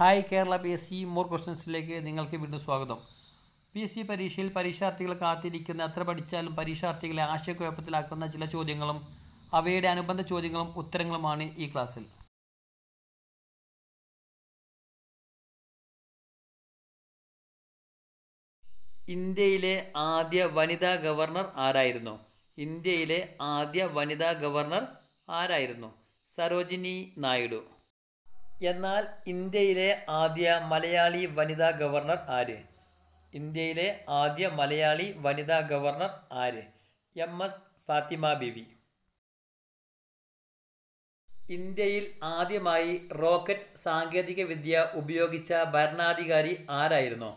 hi Kerala P S C more ക്വസ്റ്റൻസിലേക്ക് നിങ്ങൾക്ക് വീണ്ടും സ്വാഗതം പി എസ് സി പരീക്ഷയിൽ പരീക്ഷാർത്ഥികൾ കാത്തിരിക്കുന്ന എത്ര പഠിച്ചാലും പരീക്ഷാർത്ഥികളെ ആശയക്കുഴപ്പത്തിലാക്കുന്ന ചില ചോദ്യങ്ങളും അവയുടെ അനുബന്ധ ചോദ്യങ്ങളും ഉത്തരങ്ങളുമാണ് ഈ ക്ലാസ്സിൽ ഇന്ത്യയിലെ ആദ്യ വനിതാ ഗവർണർ ആരായിരുന്നു ഇന്ത്യയിലെ ആദ്യ വനിതാ ഗവർണർ ആരായിരുന്നു സരോജിനി നായിഡു എന്നാൽ ഇന്ത്യയിലെ ആദ്യ മലയാളി വനിതാ ഗവർണർ ആര് ഇന്ത്യയിലെ ആദ്യ മലയാളി വനിതാ ഗവർണർ ആര് എം എസ് ഫാത്തിമ ബിവി ഇന്ത്യയിൽ ആദ്യമായി റോക്കറ്റ് സാങ്കേതികവിദ്യ ഉപയോഗിച്ച ഭരണാധികാരി ആരായിരുന്നു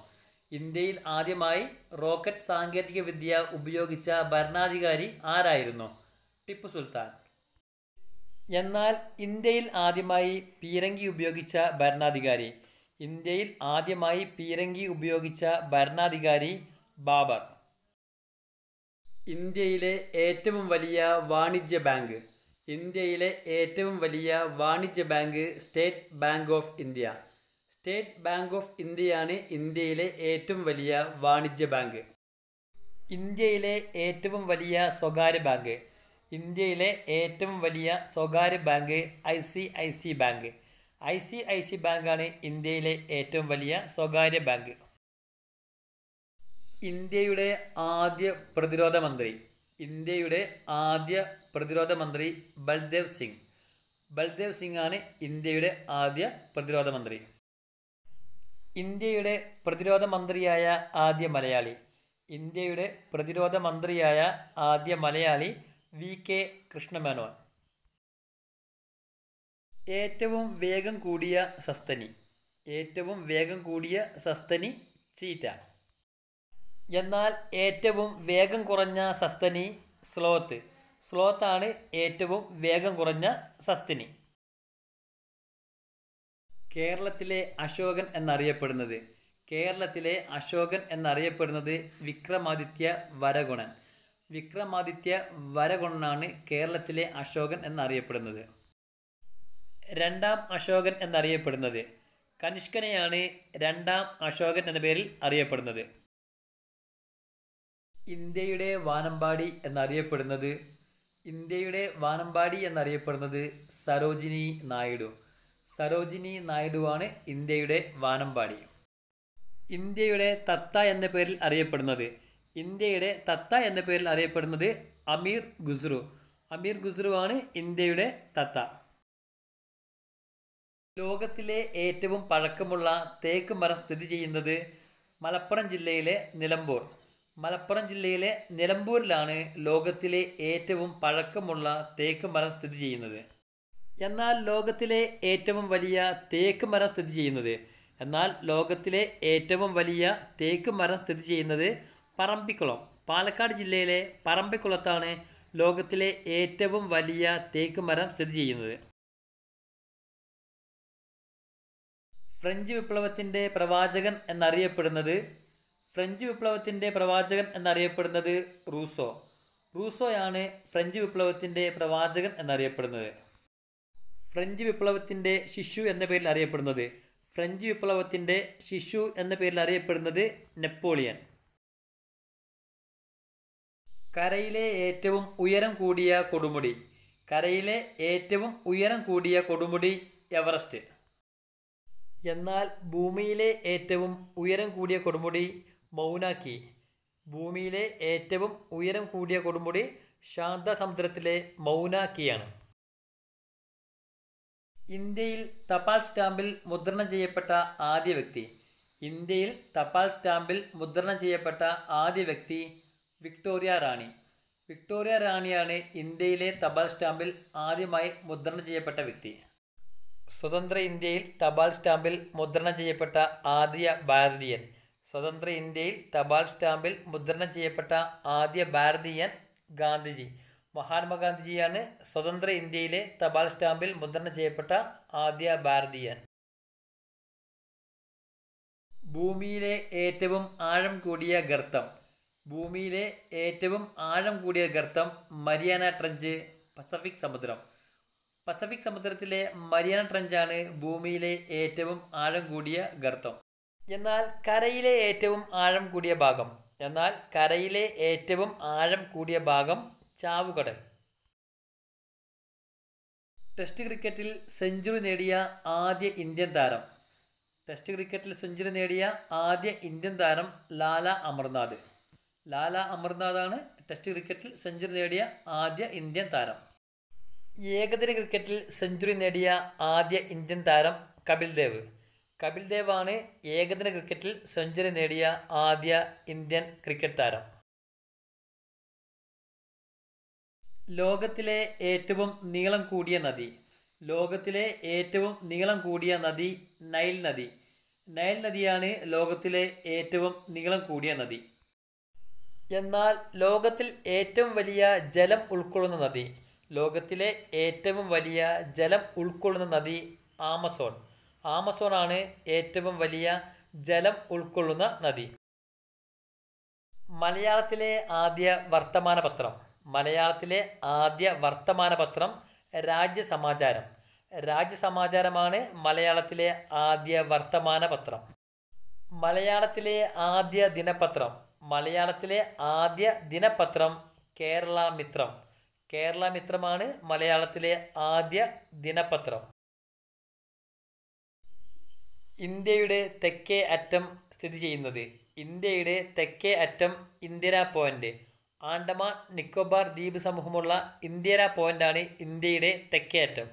ഇന്ത്യയിൽ ആദ്യമായി റോക്കറ്റ് സാങ്കേതികവിദ്യ ഉപയോഗിച്ച ഭരണാധികാരി ആരായിരുന്നു ടിപ്പു സുൽത്താൻ എന്നാൽ ഇന്ത്യയിൽ ആദ്യമായി പീരങ്കി ഉപയോഗിച്ച ഭരണാധികാരി ഇന്ത്യയിൽ ആദ്യമായി പീരങ്കി ഉപയോഗിച്ച ഭരണാധികാരി ബാബർ ഇന്ത്യയിലെ ഏറ്റവും വലിയ വാണിജ്യ ബാങ്ക് ഇന്ത്യയിലെ ഏറ്റവും വലിയ വാണിജ്യ bank State Bank of India State Bank of ഇന്ത്യയാണ് ഇന്ത്യയിലെ ഏറ്റവും വലിയ വാണിജ്യ ബാങ്ക് ഇന്ത്യയിലെ ഏറ്റവും വലിയ സ്വകാര്യ ബാങ്ക് ഇന്ത്യയിലെ ഏറ്റവും വലിയ സ്വകാര്യ bank I C I C bank I C I C ബാങ്കാണ് ഇന്ത്യയിലെ ഏറ്റവും വലിയ സ്വകാര്യ ബാങ്ക് ഇന്ത്യയുടെ ആദ്യ പ്രതിരോധ മന്ത്രി ഇന്ത്യയുടെ ആദ്യ പ്രതിരോധ മന്ത്രി ബൽദേവ് സിംഗ് ബൽദേവ് സിംഗ് ആണ് ഇന്ത്യയുടെ ആദ്യ പ്രതിരോധ മന്ത്രി ഇന്ത്യയുടെ പ്രതിരോധ മന്ത്രിയായ ആദ്യ മലയാളി ഇന്ത്യയുടെ പ്രതിരോധ മന്ത്രിയായ ആദ്യ മലയാളി വി കെ കൃഷ്ണമേനോൻ ഏറ്റവും വേഗം കൂടിയ സസ്തനി ഏറ്റവും വേഗം കൂടിയ സസ്തനി ചീറ്റ എന്നാൽ ഏറ്റവും വേഗം കുറഞ്ഞ സസ്തനി സ്ലോത്ത് സ്ലോത്താണ് ഏറ്റവും വേഗം കുറഞ്ഞ സസ്തനി കേരളത്തിലെ അശോകൻ എന്നറിയപ്പെടുന്നത് കേരളത്തിലെ അശോകൻ എന്നറിയപ്പെടുന്നത് വിക്രമാദിത്യ വരഗുണൻ വിക്രമാദിത്യ വരകൊണ്ടാണ് കേരളത്തിലെ അശോകൻ എന്നറിയപ്പെടുന്നത് രണ്ടാം അശോകൻ എന്നറിയപ്പെടുന്നത് കനിഷ്കനെയാണ് രണ്ടാം അശോകൻ എന്ന പേരിൽ അറിയപ്പെടുന്നത് ഇന്ത്യയുടെ വാനമ്പാടി എന്നറിയപ്പെടുന്നത് ഇന്ത്യയുടെ വാനമ്പാടി എന്നറിയപ്പെടുന്നത് സരോജിനി നായിഡു സരോജിനി നായിഡുവാണ് ഇന്ത്യയുടെ വാനമ്പാടി ഇന്ത്യയുടെ തത്ത എന്ന പേരിൽ അറിയപ്പെടുന്നത് ഇന്ത്യയുടെ തത്ത എന്ന പേരിൽ അറിയപ്പെടുന്നത് അമീർ ഗുസ്രു അമീർ ഗുസ്രു ആണ് ഇന്ത്യയുടെ തത്ത ലോകത്തിലെ ഏറ്റവും പഴക്കമുള്ള തേക്ക് മരം സ്ഥിതി ചെയ്യുന്നത് മലപ്പുറം ജില്ലയിലെ നിലമ്പൂർ മലപ്പുറം ജില്ലയിലെ നിലമ്പൂരിലാണ് ലോകത്തിലെ ഏറ്റവും പഴക്കമുള്ള തേക്ക് മരം സ്ഥിതി ചെയ്യുന്നത് എന്നാൽ ലോകത്തിലെ ഏറ്റവും വലിയ തേക്ക് മരം സ്ഥിതി ചെയ്യുന്നത് എന്നാൽ ലോകത്തിലെ ഏറ്റവും വലിയ തേക്ക് മരം സ്ഥിതി ചെയ്യുന്നത് പറമ്പിക്കുളം പാലക്കാട് ജില്ലയിലെ പറമ്പിക്കുളത്താണ് ലോകത്തിലെ ഏറ്റവും വലിയ തേക്ക് മരം സ്ഥിതി ചെയ്യുന്നത് ഫ്രഞ്ച് വിപ്ലവത്തിൻ്റെ പ്രവാചകൻ എന്നറിയപ്പെടുന്നത് ഫ്രഞ്ച് വിപ്ലവത്തിൻ്റെ പ്രവാചകൻ എന്നറിയപ്പെടുന്നത് റൂസോ റൂസോയാണ് ഫ്രഞ്ച് വിപ്ലവത്തിൻ്റെ പ്രവാചകൻ എന്നറിയപ്പെടുന്നത് ഫ്രഞ്ച് വിപ്ലവത്തിൻ്റെ ശിശു എന്ന പേരിൽ അറിയപ്പെടുന്നത് ഫ്രഞ്ച് വിപ്ലവത്തിൻ്റെ ശിശു എന്ന പേരിൽ അറിയപ്പെടുന്നത് നെപ്പോളിയൻ കരയിലെ ഏറ്റവും ഉയരം കൂടിയ കൊടുമുടി കരയിലെ ഏറ്റവും ഉയരം കൂടിയ കൊടുമുടി എവറസ്റ്റ് എന്നാൽ ഭൂമിയിലെ ഏറ്റവും ഉയരം കൂടിയ കൊടുമുടി മൗനാക്കി ഭൂമിയിലെ ഏറ്റവും ഉയരം കൂടിയ കൊടുമുടി ശാന്തസമുദ്രത്തിലെ മൗനാക്കിയാണ് ഇന്ത്യയിൽ തപാൽ സ്റ്റാമ്പിൽ മുദ്രണം ചെയ്യപ്പെട്ട ആദ്യ വ്യക്തി ഇന്ത്യയിൽ തപാൽ സ്റ്റാമ്പിൽ മുദ്രണം ചെയ്യപ്പെട്ട ആദ്യ വ്യക്തി വിക്ടോറിയ റാണി വിക്ടോറിയ റാണിയാണ് ഇന്ത്യയിലെ തപാൽ സ്റ്റാമ്പിൽ ആദ്യമായി മുദ്രണം ചെയ്യപ്പെട്ട വ്യക്തി സ്വതന്ത്ര ഇന്ത്യയിൽ തപാൽ സ്റ്റാമ്പിൽ മുദ്രണം ചെയ്യപ്പെട്ട ആദ്യ ഭാരതീയൻ സ്വതന്ത്ര ഇന്ത്യയിൽ തപാൽ സ്റ്റാമ്പിൽ മുദ്രണം ചെയ്യപ്പെട്ട ആദ്യ ഭാരതീയൻ ഗാന്ധിജി മഹാത്മാഗാന്ധിജിയാണ് സ്വതന്ത്ര ഇന്ത്യയിലെ തപാൽ സ്റ്റാമ്പിൽ മുദ്രണം ചെയ്യപ്പെട്ട ആദ്യ ഭാരതീയൻ ഭൂമിയിലെ ഏറ്റവും ആഴം കൂടിയ ഗർത്തം ഭൂമിയിലെ ഏറ്റവും ആഴം കൂടിയ ഗർത്തം മരിയാന ട്രഞ്ച് പസഫിക് സമുദ്രം പസഫിക് സമുദ്രത്തിലെ മരിയാന ട്രഞ്ചാണ് ഭൂമിയിലെ ഏറ്റവും ആഴം കൂടിയ ഗർത്തം എന്നാൽ കരയിലെ ഏറ്റവും ആഴം കൂടിയ ഭാഗം എന്നാൽ കരയിലെ ഏറ്റവും ആഴം കൂടിയ ഭാഗം ചാവുകടൽ ടെസ്റ്റ് ക്രിക്കറ്റിൽ സെഞ്ചുറി നേടിയ ആദ്യ ഇന്ത്യൻ താരം ടെസ്റ്റ് ക്രിക്കറ്റിൽ സെഞ്ചുറി നേടിയ ആദ്യ ഇന്ത്യൻ താരം ലാല അമർനാഥ് ലാല അമർനാഥാണ് ടെസ്റ്റ് ക്രിക്കറ്റിൽ സെഞ്ചുറി നേടിയ ആദ്യ ഇന്ത്യൻ താരം ഏകദിന ക്രിക്കറ്റിൽ സെഞ്ചുറി നേടിയ ആദ്യ ഇന്ത്യൻ താരം കപിൽ ദേവ് കപിൽ ദേവാണ് ഏകദിന ക്രിക്കറ്റിൽ സെഞ്ചുറി നേടിയ ആദ്യ ഇന്ത്യൻ ക്രിക്കറ്റ് താരം ലോകത്തിലെ ഏറ്റവും നീളം കൂടിയ നദി ലോകത്തിലെ ഏറ്റവും നീളം കൂടിയ നദി നൈൽ നദി നൈൽ നദിയാണ് ലോകത്തിലെ ഏറ്റവും നീളം കൂടിയ നദി എന്നാൽ ലോകത്തിൽ ഏറ്റവും വലിയ ജലം ഉൾക്കൊള്ളുന്ന നദി ലോകത്തിലെ ഏറ്റവും വലിയ ജലം ഉൾക്കൊള്ളുന്ന നദി ആമസോൺ ആമസോൺ ആണ് ഏറ്റവും വലിയ ജലം ഉൾക്കൊള്ളുന്ന നദി മലയാളത്തിലെ ആദ്യ വർത്തമാന പത്രം മലയാളത്തിലെ ആദ്യ വർത്തമാന പത്രം രാജ്യസമാചാരം രാജ്യസമാചാരമാണ് മലയാളത്തിലെ ആദ്യ വർത്തമാന പത്രം മലയാളത്തിലെ ആദ്യ ദിനപത്രം മലയാളത്തിലെ ആദ്യ ദിനപത്രം കേരള മിത്രം കേരള മിത്രമാണ് മലയാളത്തിലെ ആദ്യ ദിനപത്രം ഇന്ത്യയുടെ തെക്കേ അറ്റം സ്ഥിതി ചെയ്യുന്നത് ഇന്ത്യയുടെ തെക്കേ അറ്റം ഇന്ദിര പോയിന്റ് ആൻഡമാൻ നിക്കോബാർ ദ്വീപ് സമൂഹമുള്ള ഇന്ദിര പോയിന്റാണ് ഇന്ത്യയുടെ തെക്കേ അറ്റം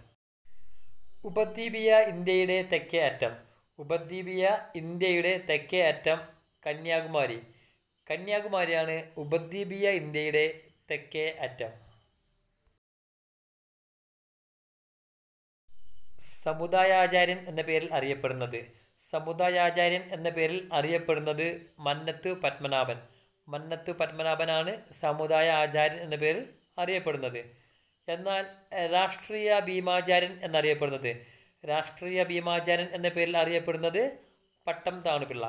ഉപദ്വീപിയ ഇന്ത്യയുടെ തെക്കേ അറ്റം ഉപദ്വീപിയ ഇന്ത്യയുടെ തെക്കേ അറ്റം കന്യാകുമാരി കന്യാകുമാരിയാണ് ഉപദ്വീപീയ ഇന്ത്യയുടെ തെക്കേ അറ്റം സമുദായാചാര്യൻ എന്ന പേരിൽ അറിയപ്പെടുന്നത് സമുദായാചാര്യൻ എന്ന പേരിൽ അറിയപ്പെടുന്നത് മന്നത്ത് പത്മനാഭൻ മന്നത്ത് പത്മനാഭനാണ് സമുദായ ആചാര്യൻ എന്ന പേരിൽ അറിയപ്പെടുന്നത് എന്നാൽ രാഷ്ട്രീയ ഭീമാചാര്യൻ എന്നറിയപ്പെടുന്നത് രാഷ്ട്രീയ ഭീമാചാര്യൻ എന്ന പേരിൽ അറിയപ്പെടുന്നത് പട്ടം താണുപിള്ള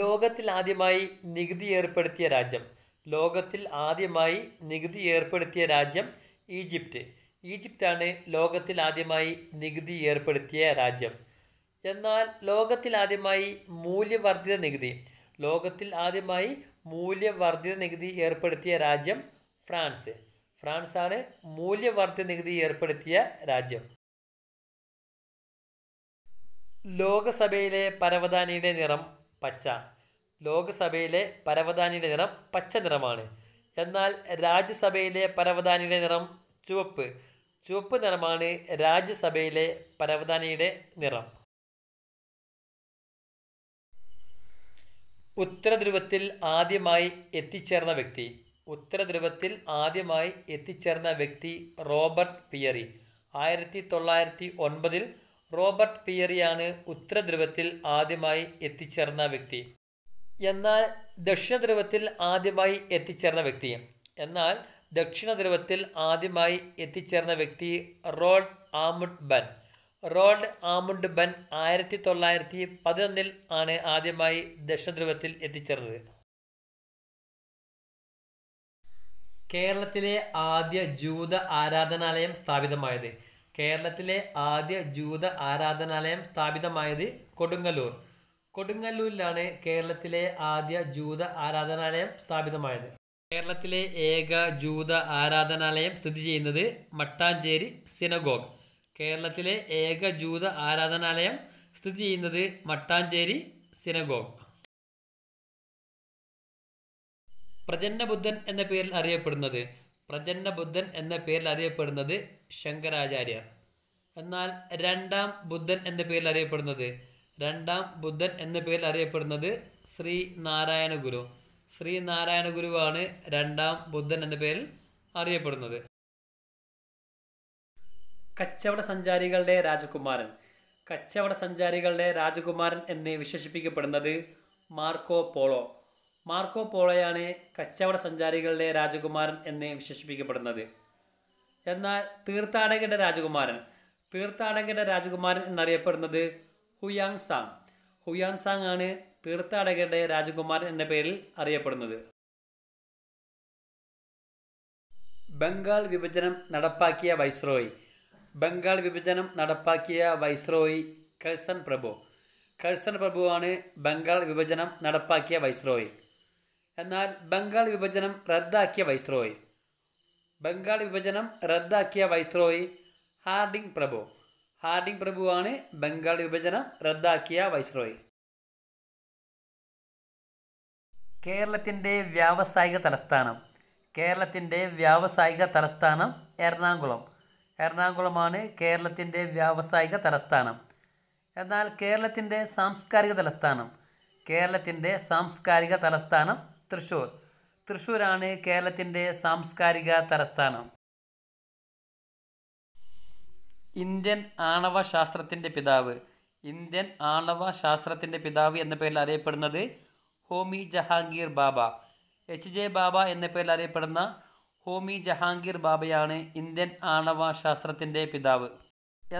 ലോകത്തിൽ ആദ്യമായി നികുതി ഏർപ്പെടുത്തിയ രാജ്യം ലോകത്തിൽ ആദ്യമായി നികുതി ഏർപ്പെടുത്തിയ രാജ്യം ഈജിപ്റ്റ് ഈജിപ്റ്റാണ് ലോകത്തിൽ ആദ്യമായി നികുതി ഏർപ്പെടുത്തിയ രാജ്യം എന്നാൽ ലോകത്തിൽ ആദ്യമായി മൂല്യവർദ്ധിത നികുതി ലോകത്തിൽ ആദ്യമായി മൂല്യവർദ്ധിത നികുതി ഏർപ്പെടുത്തിയ രാജ്യം ഫ്രാൻസ് ഫ്രാൻസാണ് മൂല്യവർദ്ധിത നികുതി ഏർപ്പെടുത്തിയ രാജ്യം ലോകസഭയിലെ പരവതാനിയുടെ നിറം പച്ച ലോക്സഭയിലെ പരവതാനിയുടെ നിറം പച്ച നിറമാണ് എന്നാൽ രാജ്യസഭയിലെ പരവതാനിയുടെ നിറം ചുവപ്പ് ചുവപ്പ് നിറമാണ് രാജ്യസഭയിലെ പരവതാനിയുടെ നിറം ഉത്തരധ്രുവത്തിൽ ആദ്യമായി എത്തിച്ചേർന്ന വ്യക്തി ഉത്തരധ്രുവത്തിൽ ആദ്യമായി എത്തിച്ചേർന്ന വ്യക്തി റോബർട്ട് പിയറി ആയിരത്തി തൊള്ളായിരത്തി ഒൻപതിൽ റോബർട്ട് പിയറിയാണ് ഉത്തരധ്രുവത്തിൽ ആദ്യമായി എത്തിച്ചേർന്ന വ്യക്തി എന്നാൽ ദക്ഷിണധ്രുവത്തിൽ ആദ്യമായി എത്തിച്ചേർന്ന വ്യക്തി എന്നാൽ ദക്ഷിണധ്രുവത്തിൽ ആദ്യമായി എത്തിച്ചേർന്ന വ്യക്തി റോഡ് ആമുഡ് ബൻ റോഡ് ആമുണ്ട് ബൻ ആയിരത്തി തൊള്ളായിരത്തി പതിനൊന്നിൽ ആണ് ആദ്യമായി ദക്ഷിണധ്രുവത്തിൽ എത്തിച്ചേർന്നത് കേരളത്തിലെ ആദ്യ ജൂത ആരാധനാലയം സ്ഥാപിതമായത് കേരളത്തിലെ ആദ്യ ജൂത ആരാധനാലയം സ്ഥാപിതമായത് കൊടുങ്ങല്ലൂർ കൊടുങ്ങല്ലൂരിലാണ് കേരളത്തിലെ ആദ്യ ജൂത ആരാധനാലയം സ്ഥാപിതമായത് കേരളത്തിലെ ഏക ജൂത ആരാധനാലയം സ്ഥിതി ചെയ്യുന്നത് മട്ടാഞ്ചേരി സിനഗോഗ് കേരളത്തിലെ ഏക ജൂത ആരാധനാലയം സ്ഥിതി ചെയ്യുന്നത് മട്ടാഞ്ചേരി സിനഗോഗ് പ്രചന്നബുദ്ധൻ എന്ന പേരിൽ അറിയപ്പെടുന്നത് പ്രജന്ന ബുദ്ധൻ എന്ന പേരിൽ അറിയപ്പെടുന്നത് ശങ്കരാചാര്യർ എന്നാൽ രണ്ടാം ബുദ്ധൻ എന്ന പേരിൽ അറിയപ്പെടുന്നത് രണ്ടാം ബുദ്ധൻ എന്ന പേരിൽ അറിയപ്പെടുന്നത് ശ്രീ നാരായണ ഗുരു ശ്രീ നാരായണ ഗുരുവാണ് രണ്ടാം ബുദ്ധൻ എന്ന പേരിൽ അറിയപ്പെടുന്നത് കച്ചവട സഞ്ചാരികളുടെ രാജകുമാരൻ കച്ചവട സഞ്ചാരികളുടെ രാജകുമാരൻ എന്ന് വിശേഷിപ്പിക്കപ്പെടുന്നത് മാർക്കോ പോളോ മാർക്കോ പോളയാണ് കച്ചവട സഞ്ചാരികളുടെ രാജകുമാരൻ എന്ന് വിശേഷിപ്പിക്കപ്പെടുന്നത് എന്നാൽ തീർത്ഥാടകരുടെ രാജകുമാരൻ തീർത്ഥാടകരുടെ രാജകുമാരൻ എന്നറിയപ്പെടുന്നത് ഹുയാങ് സാങ് ഹുയാങ് സാങ് ആണ് തീർത്ഥാടകരുടെ രാജകുമാരൻ എന്ന പേരിൽ അറിയപ്പെടുന്നത് ബംഗാൾ വിഭജനം നടപ്പാക്കിയ വൈസ്രോയി ബംഗാൾ വിഭജനം നടപ്പാക്കിയ വൈസ്രോയി കഴ്സൺ പ്രഭു കഴ്സൺ പ്രഭുവാണ് ബംഗാൾ വിഭജനം നടപ്പാക്കിയ വൈസ്രോയി എന്നാൽ ബംഗാൾ വിഭജനം റദ്ദാക്കിയ വൈസ്രോയി ബംഗാൾ വിഭജനം റദ്ദാക്കിയ വൈസ്രോയി ഹാർഡിംഗ് പ്രഭു ഹാർഡിംഗ് പ്രഭുവാണ് ബംഗാൾ വിഭജനം റദ്ദാക്കിയ വൈസ്രോയി കേരളത്തിൻ്റെ വ്യാവസായിക തലസ്ഥാനം കേരളത്തിൻ്റെ വ്യാവസായിക തലസ്ഥാനം എറണാകുളം എറണാകുളമാണ് കേരളത്തിൻ്റെ വ്യാവസായിക തലസ്ഥാനം എന്നാൽ കേരളത്തിൻ്റെ സാംസ്കാരിക തലസ്ഥാനം കേരളത്തിൻ്റെ സാംസ്കാരിക തലസ്ഥാനം തൃശ്ശൂർ തൃശ്ശൂരാണ് കേരളത്തിൻ്റെ സാംസ്കാരിക തലസ്ഥാനം ഇന്ത്യൻ ആണവ ശാസ്ത്രത്തിൻ്റെ പിതാവ് ഇന്ത്യൻ ആണവ ശാസ്ത്രത്തിൻ്റെ പിതാവ് എന്ന പേരിൽ അറിയപ്പെടുന്നത് ഹോമി ജഹാംഗീർ ബാബ എച്ച് ജെ ബാബ എന്ന പേരിൽ അറിയപ്പെടുന്ന ഹോമി ജഹാംഗീർ ബാബയാണ് ഇന്ത്യൻ ആണവ ശാസ്ത്രത്തിൻ്റെ പിതാവ്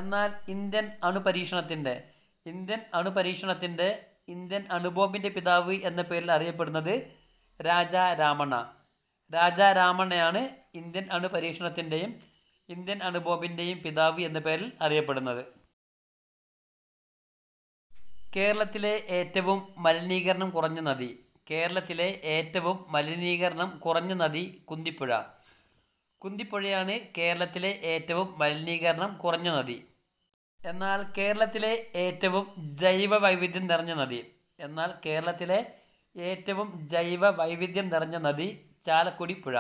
എന്നാൽ ഇന്ത്യൻ അണുപരീക്ഷണത്തിൻ്റെ ഇന്ത്യൻ അണുപരീക്ഷണത്തിൻ്റെ ഇന്ത്യൻ അണുബോംബിൻ്റെ പിതാവ് എന്ന പേരിൽ അറിയപ്പെടുന്നത് രാജ രാമണ്ണ രാജ രാമണ്ണയാണ് ഇന്ത്യൻ അണു പരീക്ഷണത്തിൻ്റെയും ഇന്ത്യൻ അണുബോംബിൻ്റെയും പിതാവ് എന്ന പേരിൽ അറിയപ്പെടുന്നത് കേരളത്തിലെ ഏറ്റവും മലിനീകരണം കുറഞ്ഞ നദി കേരളത്തിലെ ഏറ്റവും മലിനീകരണം കുറഞ്ഞ നദി കുന്തിപ്പുഴ കുന്തിപ്പുഴയാണ് കേരളത്തിലെ ഏറ്റവും മലിനീകരണം കുറഞ്ഞ നദി എന്നാൽ കേരളത്തിലെ ഏറ്റവും ജൈവ വൈവിധ്യം നിറഞ്ഞ നദി എന്നാൽ കേരളത്തിലെ ഏറ്റവും ജൈവ വൈവിധ്യം നിറഞ്ഞ നദി ചാലക്കുടി പുഴ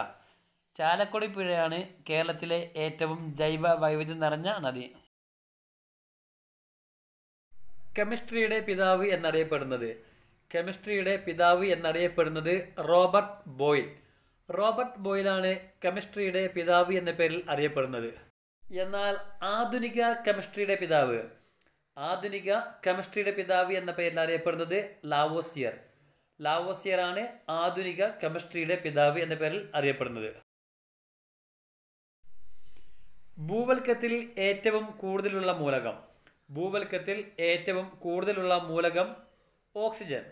ചാലക്കുടി പുഴയാണ് കേരളത്തിലെ ഏറ്റവും ജൈവ വൈവിധ്യം നിറഞ്ഞ നദി കെമിസ്ട്രിയുടെ പിതാവ് എന്നറിയപ്പെടുന്നത് കെമിസ്ട്രിയുടെ പിതാവ് എന്നറിയപ്പെടുന്നത് റോബർട്ട് ബോയിൽ റോബർട്ട് ബോയിലാണ് കെമിസ്ട്രിയുടെ പിതാവ് എന്ന പേരിൽ അറിയപ്പെടുന്നത് എന്നാൽ ആധുനിക കെമിസ്ട്രിയുടെ പിതാവ് ആധുനിക കെമിസ്ട്രിയുടെ പിതാവ് എന്ന പേരിൽ അറിയപ്പെടുന്നത് ലാവോസിയർ ലാവോസിയറാണ് ആധുനിക കെമിസ്ട്രിയുടെ പിതാവ് എന്ന പേരിൽ അറിയപ്പെടുന്നത് ഭൂവൽക്കത്തിൽ ഏറ്റവും കൂടുതലുള്ള മൂലകം ഭൂവൽക്കത്തിൽ ഏറ്റവും കൂടുതലുള്ള മൂലകം ഓക്സിജൻ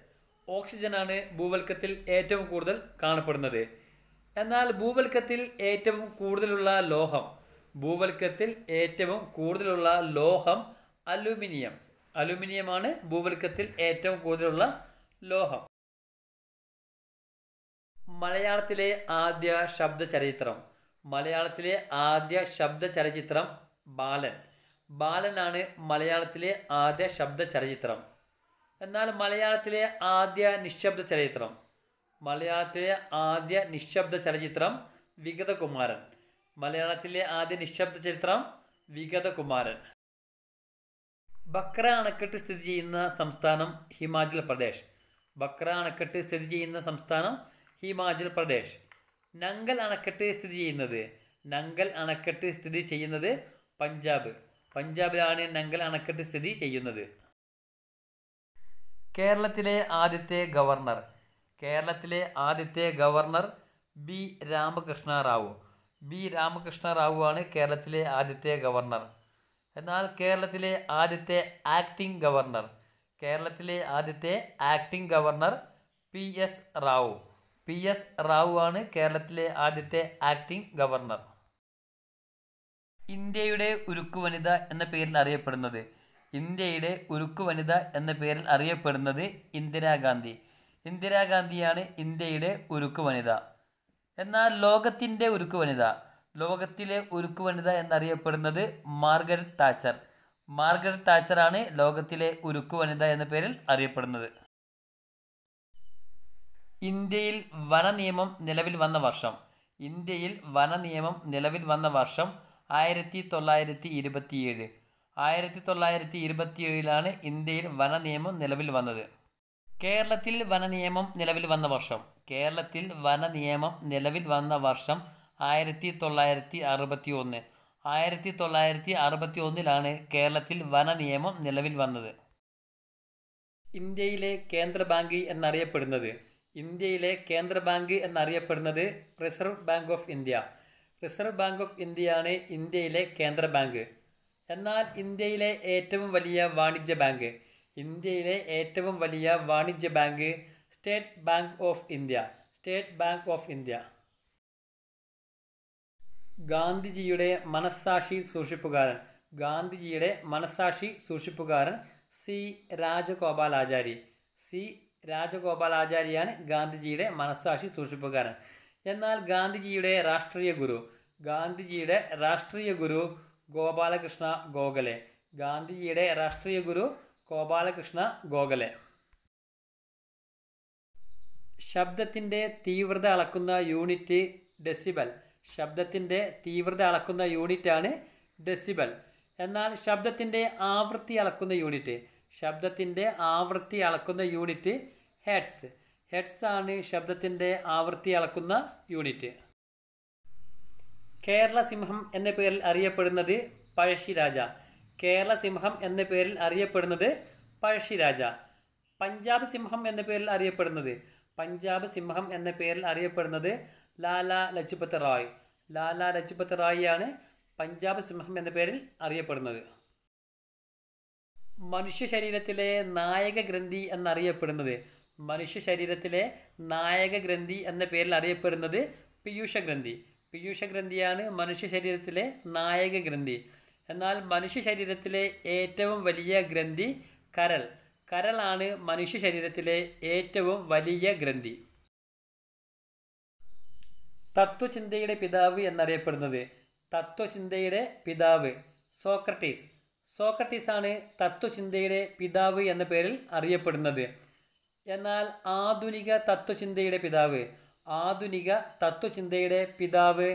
ഓക്സിജനാണ് ഭൂവൽക്കത്തിൽ ഏറ്റവും കൂടുതൽ കാണപ്പെടുന്നത് എന്നാൽ ഭൂവൽക്കത്തിൽ ഏറ്റവും കൂടുതലുള്ള ലോഹം ഭൂവൽക്കത്തിൽ ഏറ്റവും കൂടുതലുള്ള ലോഹം അലുമിനിയം അലുമിനിയമാണ് ഭൂവൽക്കത്തിൽ ഏറ്റവും കൂടുതലുള്ള ലോഹം മലയാളത്തിലെ ആദ്യ ശബ്ദ ചലച്ചിത്രം മലയാളത്തിലെ ആദ്യ ശബ്ദ ചലച്ചിത്രം ബാലൻ ബാലനാണ് മലയാളത്തിലെ ആദ്യ ശബ്ദ ചലച്ചിത്രം എന്നാൽ മലയാളത്തിലെ ആദ്യ നിശബ്ദ ചലച്ചിത്രം മലയാളത്തിലെ ആദ്യ നിശബ്ദ ചലച്ചിത്രം വിഗതകുമാരൻ മലയാളത്തിലെ ആദ്യ നിശബ്ദ ചരിത്രം വിഗതകുമാരൻ ബക്ര അണക്കെട്ട് സ്ഥിതി ചെയ്യുന്ന സംസ്ഥാനം ഹിമാചൽ പ്രദേശ് ബക്ര അണക്കെട്ട് സ്ഥിതി ചെയ്യുന്ന സംസ്ഥാനം ഹിമാചൽ പ്രദേശ് നങ്കൽ അണക്കെട്ട് സ്ഥിതി ചെയ്യുന്നത് നങ്കൽ അണക്കെട്ട് സ്ഥിതി ചെയ്യുന്നത് പഞ്ചാബ് പഞ്ചാബിലാണ് നങ്കൽ അണക്കെട്ട് സ്ഥിതി ചെയ്യുന്നത് കേരളത്തിലെ ആദ്യത്തെ ഗവർണർ കേരളത്തിലെ ആദ്യത്തെ governor B Ramakrishna Rao B Ramakrishna Rao ആണ് കേരളത്തിലെ ആദ്യത്തെ ഗവർണർ എന്നാൽ കേരളത്തിലെ ആദ്യത്തെ ആക്ടിംഗ് ഗവർണർ കേരളത്തിലെ ആദ്യത്തെ acting governor P S Rao P S Rao ആണ് കേരളത്തിലെ ആദ്യത്തെ ആക്ടിംഗ് ഗവർണർ ഇന്ത്യയുടെ ഉരുക്കു വനിത എന്ന പേരിൽ അറിയപ്പെടുന്നത് ഇന്ത്യയുടെ ഉരുക്കു വനിത എന്ന പേരിൽ അറിയപ്പെടുന്നത് ഇന്ദിരാഗാന്ധി ഇന്ദിരാഗാന്ധിയാണ് ഇന്ത്യയുടെ ഉരുക്കു വനിത എന്നാൽ ലോകത്തിൻ്റെ ഉരുക്കു വനിത ലോകത്തിലെ ഉരുക്കു വനിത എന്നറിയപ്പെടുന്നത് മാർഗരറ്റ് താച്ചർ മാർഗരറ്റ് താച്ചറാണ് ലോകത്തിലെ ഉരുക്കു വനിത എന്ന പേരിൽ അറിയപ്പെടുന്നത് ഇന്ത്യയിൽ വനനിയമം നിലവിൽ വന്ന വർഷം ഇന്ത്യയിൽ വനനിയമം നിലവിൽ വന്ന വർഷം ആയിരത്തി തൊള്ളായിരത്തി ഇരുപത്തിയേഴ് ആയിരത്തി തൊള്ളായിരത്തി ഇരുപത്തിയേഴിലാണ് ഇന്ത്യയിൽ വനനിയമം നിലവിൽ വന്നത് കേരളത്തിൽ വനനിയമം നിലവിൽ വന്ന വർഷം കേരളത്തിൽ വനനിയമം നിലവിൽ വന്ന വർഷം ആയിരത്തി തൊള്ളായിരത്തി അറുപത്തി ഒന്ന് ആയിരത്തി തൊള്ളായിരത്തി അറുപത്തി ഒന്നിലാണ് കേരളത്തിൽ വനനിയമം നിലവിൽ വന്നത് ഇന്ത്യയിലെ കേന്ദ്ര ബാങ്ക് എന്നറിയപ്പെടുന്നത് ഇന്ത്യയിലെ കേന്ദ്ര ബാങ്ക് എന്നറിയപ്പെടുന്നത് Reserve Bank of India Reserve Bank of ഇന്ത്യയാണ് ഇന്ത്യയിലെ കേന്ദ്ര ബാങ്ക് എന്നാൽ ഇന്ത്യയിലെ ഏറ്റവും വലിയ വാണിജ്യ ബാങ്ക് ഇന്ത്യയിലെ ഏറ്റവും വലിയ വാണിജ്യ bank State Bank of India State Bank of India ഗാന്ധിജിയുടെ മനസ്സാക്ഷി സൂക്ഷിപ്പുകാരൻ ഗാന്ധിജിയുടെ മനസ്സാക്ഷി സൂക്ഷിപ്പുകാരൻ സി രാജഗോപാലാചാരി സി രാജഗോപാലാചാരിയാണ് ഗാന്ധിജിയുടെ മനസ്സാക്ഷി സൂക്ഷിപ്പുകാരൻ എന്നാൽ ഗാന്ധിജിയുടെ രാഷ്ട്രീയ ഗുരു ഗാന്ധിജിയുടെ രാഷ്ട്രീയ ഗുരു ഗോപാലകൃഷ്ണ ഗോഖലെ ഗാന്ധിജിയുടെ രാഷ്ട്രീയ ഗുരു ഗോപാലകൃഷ്ണ ഗോഖലെ ശബ്ദത്തിൻ്റെ തീവ്രത അളക്കുന്ന യൂണിറ്റ് ഡെസിബൽ ശബ്ദത്തിൻ്റെ തീവ്രത അളക്കുന്ന യൂണിറ്റാണ് ഡെസിബൽ എന്നാൽ ശബ്ദത്തിൻ്റെ ആവൃത്തി അളക്കുന്ന യൂണിറ്റ് ശബ്ദത്തിൻ്റെ ആവൃത്തി അളക്കുന്ന യൂണിറ്റ് ഹെഡ്സ് ഹെഡ്സ് ആണ് ശബ്ദത്തിൻ്റെ ആവൃത്തി അളക്കുന്ന യൂണിറ്റ് കേരള സിംഹം എന്ന പേരിൽ അറിയപ്പെടുന്നത് പഴശ്ശിരാജ കേരള സിംഹം എന്ന പേരിൽ അറിയപ്പെടുന്നത് പഴശ്ശിരാജ പഞ്ചാബ് സിംഹം എന്ന പേരിൽ അറിയപ്പെടുന്നത് പഞ്ചാബ് സിംഹം എന്ന പേരിൽ അറിയപ്പെടുന്നത് ലാല ലജ്പത് റായ് ലാല ലജ്പത് റായി ആണ് പഞ്ചാബ് സിംഹം എന്ന പേരിൽ അറിയപ്പെടുന്നത് മനുഷ്യ ശരീരത്തിലെ നായക ഗ്രന്ഥി എന്നറിയപ്പെടുന്നത് മനുഷ്യ ശരീരത്തിലെ നായക ഗ്രന്ഥി എന്ന പേരിൽ അറിയപ്പെടുന്നത് പീയൂഷ ഗ്രന്ഥി പീയൂഷ ഗ്രന്ഥിയാണ് മനുഷ്യ ശരീരത്തിലെ നായക ഗ്രന്ഥി എന്നാൽ മനുഷ്യ ശരീരത്തിലെ ഏറ്റവും വലിയ ഗ്രന്ഥി കരൾ കരളാണ് മനുഷ്യ ശരീരത്തിലെ ഏറ്റവും വലിയ ഗ്രന്ഥി തത്വചിന്തയുടെ പിതാവ് എന്നറിയപ്പെടുന്നത് തത്വചിന്തയുടെ പിതാവ് സോക്രട്ടീസ് സോക്രട്ടീസാണ് തത്വചിന്തയുടെ പിതാവ് എന്ന പേരിൽ അറിയപ്പെടുന്നത് എന്നാൽ ആധുനിക തത്വചിന്തയുടെ പിതാവ് ആധുനിക തത്വചിന്തയുടെ പിതാവ്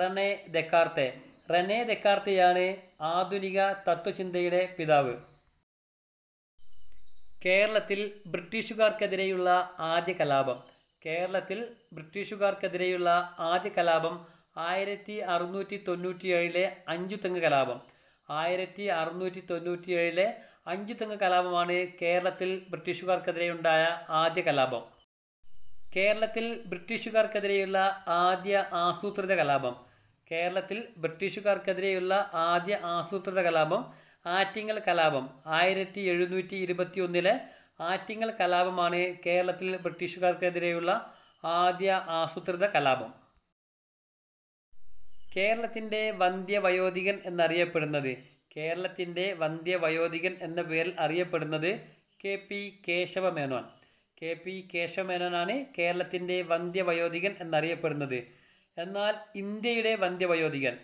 റെനെ ദക്കാർത്തെ റെനെ ദക്കാർത്തെയാണ് ആധുനിക തത്വചിന്തയുടെ പിതാവ് കേരളത്തിൽ ബ്രിട്ടീഷുകാർക്കെതിരെയുള്ള ആദ്യ കലാപം കേരളത്തിൽ ബ്രിട്ടീഷുകാർക്കെതിരെയുള്ള ആദ്യ കലാപം ആയിരത്തി അറുന്നൂറ്റി തൊണ്ണൂറ്റിയേഴിലെ അഞ്ചുതെങ്ങ് കലാപം ആയിരത്തി അറുന്നൂറ്റി അഞ്ചു അഞ്ചുതെങ്ങ് കലാപമാണ് കേരളത്തിൽ ബ്രിട്ടീഷുകാർക്കെതിരെയുണ്ടായ ആദ്യ കലാപം കേരളത്തിൽ ബ്രിട്ടീഷുകാർക്കെതിരെയുള്ള ആദ്യ ആസൂത്രിത കലാപം കേരളത്തിൽ ബ്രിട്ടീഷുകാർക്കെതിരെയുള്ള ആദ്യ ആസൂത്രിത കലാപം ആറ്റിങ്ങൽ കലാപം ആയിരത്തി എഴുന്നൂറ്റി ഇരുപത്തി ഒന്നിലെ ആറ്റിങ്ങൽ കലാപമാണ് കേരളത്തിൽ ബ്രിട്ടീഷുകാർക്കെതിരെയുള്ള ആദ്യ ആസൂത്രിത കലാപം കേരളത്തിൻ്റെ വന്ധ്യവയോധികൻ എന്നറിയപ്പെടുന്നത് കേരളത്തിൻ്റെ വന്ധ്യവയോധികൻ എന്ന പേരിൽ അറിയപ്പെടുന്നത് K P Kesava Menon K P കേശവമേനോനാണ് കേരളത്തിൻ്റെ വന്ധ്യവയോധികൻ എന്നറിയപ്പെടുന്നത് എന്നാൽ ഇന്ത്യയുടെ വന്ധ്യവയോധികൻ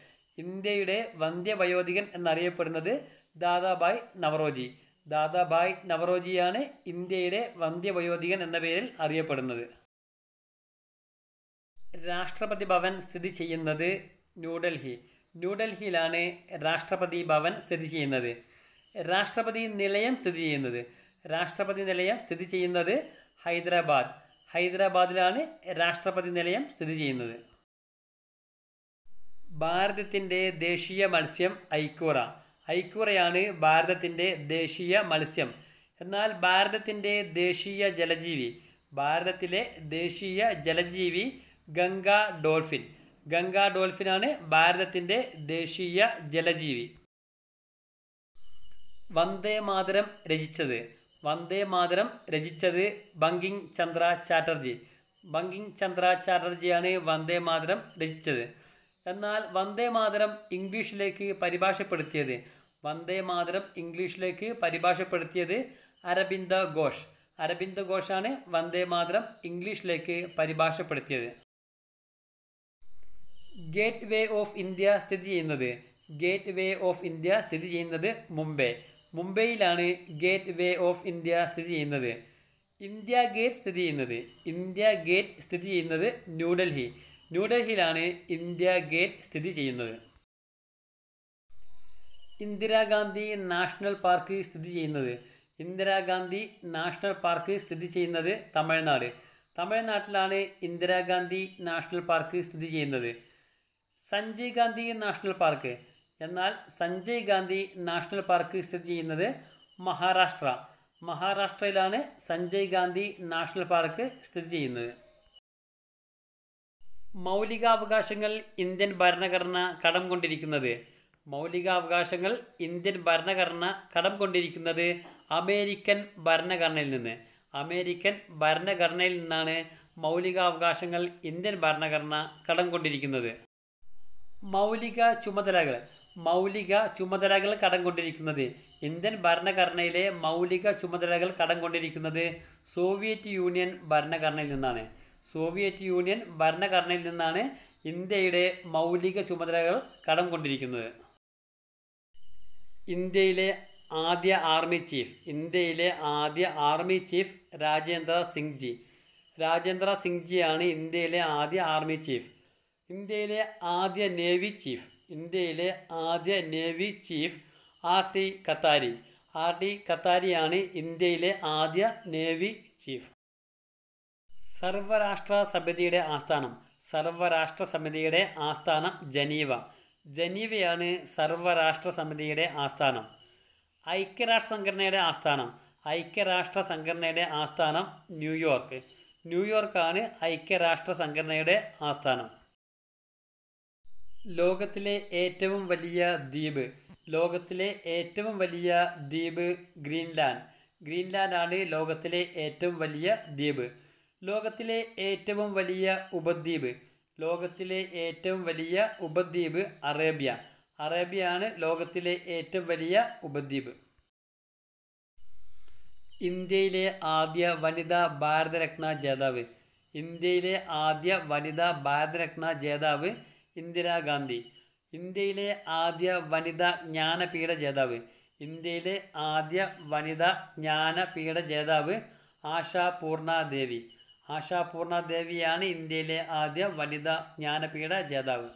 ഇന്ത്യയുടെ വന്ധ്യവയോധികൻ എന്നറിയപ്പെടുന്നത് ദാദാഭായ് നവറോജി ദാദാഭായ് നവറോജിയാണ് ഇന്ത്യയുടെ വന്ധ്യവയോധികൻ എന്ന പേരിൽ അറിയപ്പെടുന്നത് രാഷ്ട്രപതി ഭവൻ സ്ഥിതി ചെയ്യുന്നത് ന്യൂഡൽഹി ന്യൂഡൽഹിയിലാണ് രാഷ്ട്രപതി ഭവൻ സ്ഥിതി ചെയ്യുന്നത് രാഷ്ട്രപതി നിലയം സ്ഥിതി ചെയ്യുന്നത് രാഷ്ട്രപതി നിലയം സ്ഥിതി ചെയ്യുന്നത് ഹൈദരാബാദ് ഹൈദരാബാദിലാണ് രാഷ്ട്രപതി നിലയം സ്ഥിതി ചെയ്യുന്നത് ഭാരതത്തിൻ്റെ ദേശീയ മത്സ്യം ഐക്കൂറ ഐക്കൂറയാണ് ഭാരതത്തിൻ്റെ ദേശീയ മത്സ്യം എന്നാൽ ഭാരതത്തിൻ്റെ ദേശീയ ജലജീവി ഭാരതത്തിലെ ദേശീയ ജലജീവി ഗംഗ ഡോൾഫിൻ ഗംഗാ ഡോൾഫിനാണ് ഭാരതത്തിൻ്റെ ദേശീയ ജലജീവി വന്ദേ മാതരം രചിച്ചത് വന്ദേ മാതരം രചിച്ചത് ബങ്കിങ് ചന്ദ്ര ചാറ്റർജി ബങ്കിങ് ചന്ദ്ര ചാറ്റർജിയാണ് വന്ദേ മാതരം രചിച്ചത് എന്നാൽ വന്ദേ മാതരം ഇംഗ്ലീഷിലേക്ക് പരിഭാഷപ്പെടുത്തിയത് വന്ദേ മാതരം ഇംഗ്ലീഷിലേക്ക് പരിഭാഷപ്പെടുത്തിയത് അരബിന്ദ ഘോഷ് അരബിന്ദ ഘോഷാണ് വന്ദേ മാതരം ഇംഗ്ലീഷിലേക്ക് പരിഭാഷപ്പെടുത്തിയത് ഗേറ്റ് വേ ഓഫ് ഇന്ത്യ സ്ഥിതി ചെയ്യുന്നത് ഗേറ്റ് വേ ഓഫ് ഇന്ത്യ സ്ഥിതി ചെയ്യുന്നത് മുംബൈ മുംബൈയിലാണ് ഗേറ്റ് വേ ഓഫ് ഇന്ത്യ സ്ഥിതി ചെയ്യുന്നത് ഇന്ത്യ ഗേറ്റ് സ്ഥിതി ചെയ്യുന്നത് ഇന്ത്യ ഗേറ്റ് സ്ഥിതി ചെയ്യുന്നത് ന്യൂഡൽഹി ന്യൂഡൽഹിയിലാണ് ഇന്ത്യ ഗേറ്റ് സ്ഥിതി ചെയ്യുന്നത് ഇന്ദിരാഗാന്ധി നാഷണൽ പാർക്ക് സ്ഥിതി ചെയ്യുന്നത് ഇന്ദിരാഗാന്ധി നാഷണൽ പാർക്ക് സ്ഥിതി ചെയ്യുന്നത് തമിഴ്നാട് തമിഴ്നാട്ടിലാണ് ഇന്ദിരാഗാന്ധി നാഷണൽ പാർക്ക് സ്ഥിതി ചെയ്യുന്നത് സഞ്ജയ് ഗാന്ധി നാഷണൽ പാർക്ക് എന്നാൽ സഞ്ജയ് ഗാന്ധി നാഷണൽ പാർക്ക് സ്ഥിതി ചെയ്യുന്നത് മഹാരാഷ്ട്ര മഹാരാഷ്ട്രയിലാണ് സഞ്ജയ് ഗാന്ധി നാഷണൽ പാർക്ക് സ്ഥിതി ചെയ്യുന്നത് മൗലികാവകാശങ്ങൾ ഇന്ത്യൻ ഭരണഘടന കടം കൊണ്ടിരിക്കുന്നത് മൗലികാവകാശങ്ങൾ ഇന്ത്യൻ ഭരണഘടന കടം കൊണ്ടിരിക്കുന്നത് അമേരിക്കൻ ഭരണഘടനയിൽ നിന്ന് അമേരിക്കൻ ഭരണഘടനയിൽ നിന്നാണ് മൗലികാവകാശങ്ങൾ ഇന്ത്യൻ ഭരണഘടന കടം കൊണ്ടിരിക്കുന്നത് മൗലിക ചുമതലകൾ മൗലിക ചുമതലകൾ കടം കൊണ്ടിരിക്കുന്നത് ഇന്ത്യൻ ഭരണഘടനയിലെ മൗലിക ചുമതലകൾ കടം കൊണ്ടിരിക്കുന്നത് സോവിയറ്റ് യൂണിയൻ ഭരണഘടനയിൽ നിന്നാണ് സോവിയറ്റ് യൂണിയൻ ഭരണഘടനയിൽ നിന്നാണ് ഇന്ത്യയുടെ മൗലിക ചുമതലകൾ കടം കൊണ്ടിരിക്കുന്നത് ഇന്ത്യയിലെ ആദ്യ ആർമി ചീഫ് ഇന്ത്യയിലെ ആദ്യ ആർമി ചീഫ് രാജേന്ദ്ര സിംഗ് ജി രാജേന്ദ്ര സിംഗ് ജിയാണ് ഇന്ത്യയിലെ ആദ്യ ആർമി ചീഫ് ഇന്ത്യയിലെ ആദ്യ നേവി ചീഫ് ഇന്ത്യയിലെ ആദ്യ navy chief R T Katari R T കത്താരിയാണ് ഇന്ത്യയിലെ ആദ്യ നേവി ചീഫ് സർവരാഷ്ട്ര സമിതിയുടെ ആസ്ഥാനം സർവരാഷ്ട്ര സമിതിയുടെ ആസ്ഥാനം ജനീവ ജനീവയാണ് സർവരാഷ്ട്ര സമിതിയുടെ ആസ്ഥാനം ഐക്യരാഷ്ട്ര സംഘടനയുടെ ആസ്ഥാനം ഐക്യരാഷ്ട്ര സംഘടനയുടെ ആസ്ഥാനം ന്യൂയോർക്ക് ന്യൂയോർക്കാണ് ഐക്യരാഷ്ട്ര സംഘടനയുടെ ആസ്ഥാനം ലോകത്തിലെ ഏറ്റവും വലിയ ദ്വീപ് ലോകത്തിലെ ഏറ്റവും വലിയ ദ്വീപ് ഗ്രീൻലാൻഡ് ഗ്രീൻലാൻഡാണ് ലോകത്തിലെ ഏറ്റവും വലിയ ദ്വീപ് ലോകത്തിലെ ഏറ്റവും വലിയ ഉപദ്വീപ് ലോകത്തിലെ ഏറ്റവും വലിയ ഉപദ്വീപ് അറേബ്യ അറേബ്യയാണ് ലോകത്തിലെ ഏറ്റവും വലിയ ഉപദ്വീപ് ഇന്ത്യയിലെ ആദ്യ വനിതാ ഭാരതരത്ന ജേതാവ് ഇന്ത്യയിലെ ആദ്യ വനിതാ ഭാരതരത്ന ജേതാവ് ഇന്ദിരാഗാന്ധി ഇന്ത്യയിലെ ആദ്യ വനിതാ ജ്ഞാനപീഠ ജേതാവ് ഇന്ത്യയിലെ ആദ്യ വനിതാ ജ്ഞാനപീഠ ജേതാവ് ആശാ ദേവി ആശാ പൂർണാദേവിയാണ് ഇന്ത്യയിലെ ആദ്യ വനിതാ ജ്ഞാനപീഠ ജേതാവ്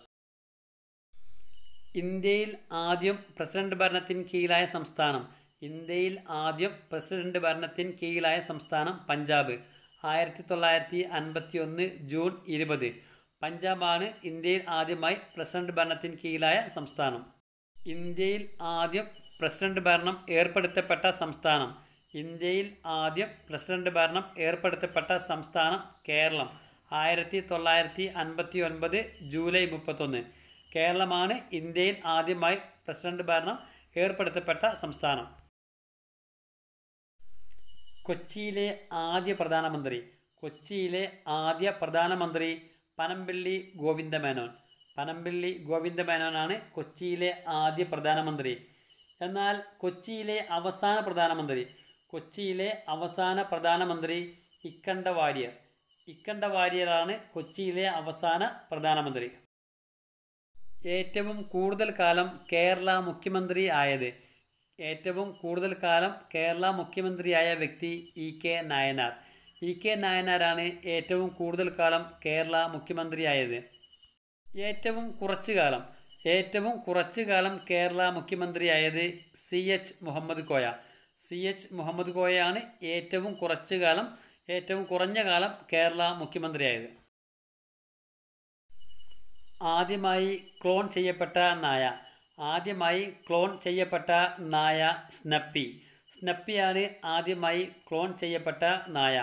ഇന്ത്യയിൽ ആദ്യം പ്രസിഡന്റ് ഭരണത്തിന് കീഴിലായ സംസ്ഥാനം ഇന്ത്യയിൽ ആദ്യം പ്രസിഡന്റ് ഭരണത്തിന് കീഴിലായ സംസ്ഥാനം പഞ്ചാബ് ആയിരത്തി തൊള്ളായിരത്തി അൻപത്തി ഒന്ന് ജൂൺ ഇരുപത് പഞ്ചാബാണ് ഇന്ത്യയിൽ ആദ്യമായി പ്രസിഡന്റ് ഭരണത്തിന് കീഴിലായ സംസ്ഥാനം ഇന്ത്യയിൽ ആദ്യം പ്രസിഡന്റ് ഭരണം ഏർപ്പെടുത്തപ്പെട്ട സംസ്ഥാനം ഇന്ത്യയിൽ ആദ്യം പ്രസിഡന്റ് ഭരണം ഏർപ്പെടുത്തപ്പെട്ട സംസ്ഥാനം കേരളം ആയിരത്തി തൊള്ളായിരത്തി അൻപത്തി ഒൻപത് ജൂലൈ മുപ്പത്തൊന്ന് കേരളമാണ് ഇന്ത്യയിൽ ആദ്യമായി പ്രസിഡന്റ് ഭരണം ഏർപ്പെടുത്തപ്പെട്ട സംസ്ഥാനം കൊച്ചിയിലെ ആദ്യ പ്രധാനമന്ത്രി കൊച്ചിയിലെ ആദ്യ പ്രധാനമന്ത്രി പനമ്പിള്ളി ഗോവിന്ദമേനോൻ പനമ്പിള്ളി ഗോവിന്ദമേനോനാണ് കൊച്ചിയിലെ ആദ്യ പ്രധാനമന്ത്രി എന്നാൽ കൊച്ചിയിലെ അവസാന പ്രധാനമന്ത്രി കൊച്ചിയിലെ അവസാന പ്രധാനമന്ത്രി ഇക്കണ്ട വാര്യർ ഇക്കണ്ട വാര്യറാണ് കൊച്ചിയിലെ അവസാന പ്രധാനമന്ത്രി ഏറ്റവും കൂടുതൽ കാലം കേരള മുഖ്യമന്ത്രി ആയത് ഏറ്റവും കൂടുതൽ കാലം കേരള മുഖ്യമന്ത്രിയായ വ്യക്തി E K Nayanar E K നായനാരാണ് ഏറ്റവും കൂടുതൽ കാലം കേരള മുഖ്യമന്ത്രിയായത് ഏറ്റവും കുറച്ചു കാലം ഏറ്റവും കുറച്ചു കാലം കേരള മുഖ്യമന്ത്രിയായത് C H Muhammad Koya C H Muhammad കോയയാണ് ഏറ്റവും കുറച്ചു കാലം ഏറ്റവും കുറഞ്ഞ കാലം കേരള മുഖ്യമന്ത്രിയായത് ആദ്യമായി ക്ലോൺ ചെയ്യപ്പെട്ട നായ ആദ്യമായി ക്ലോൺ ചെയ്യപ്പെട്ട നായ സ്നപ്പി സ്നപ്പിയാണ് ആദ്യമായി ക്ലോൺ ചെയ്യപ്പെട്ട നായ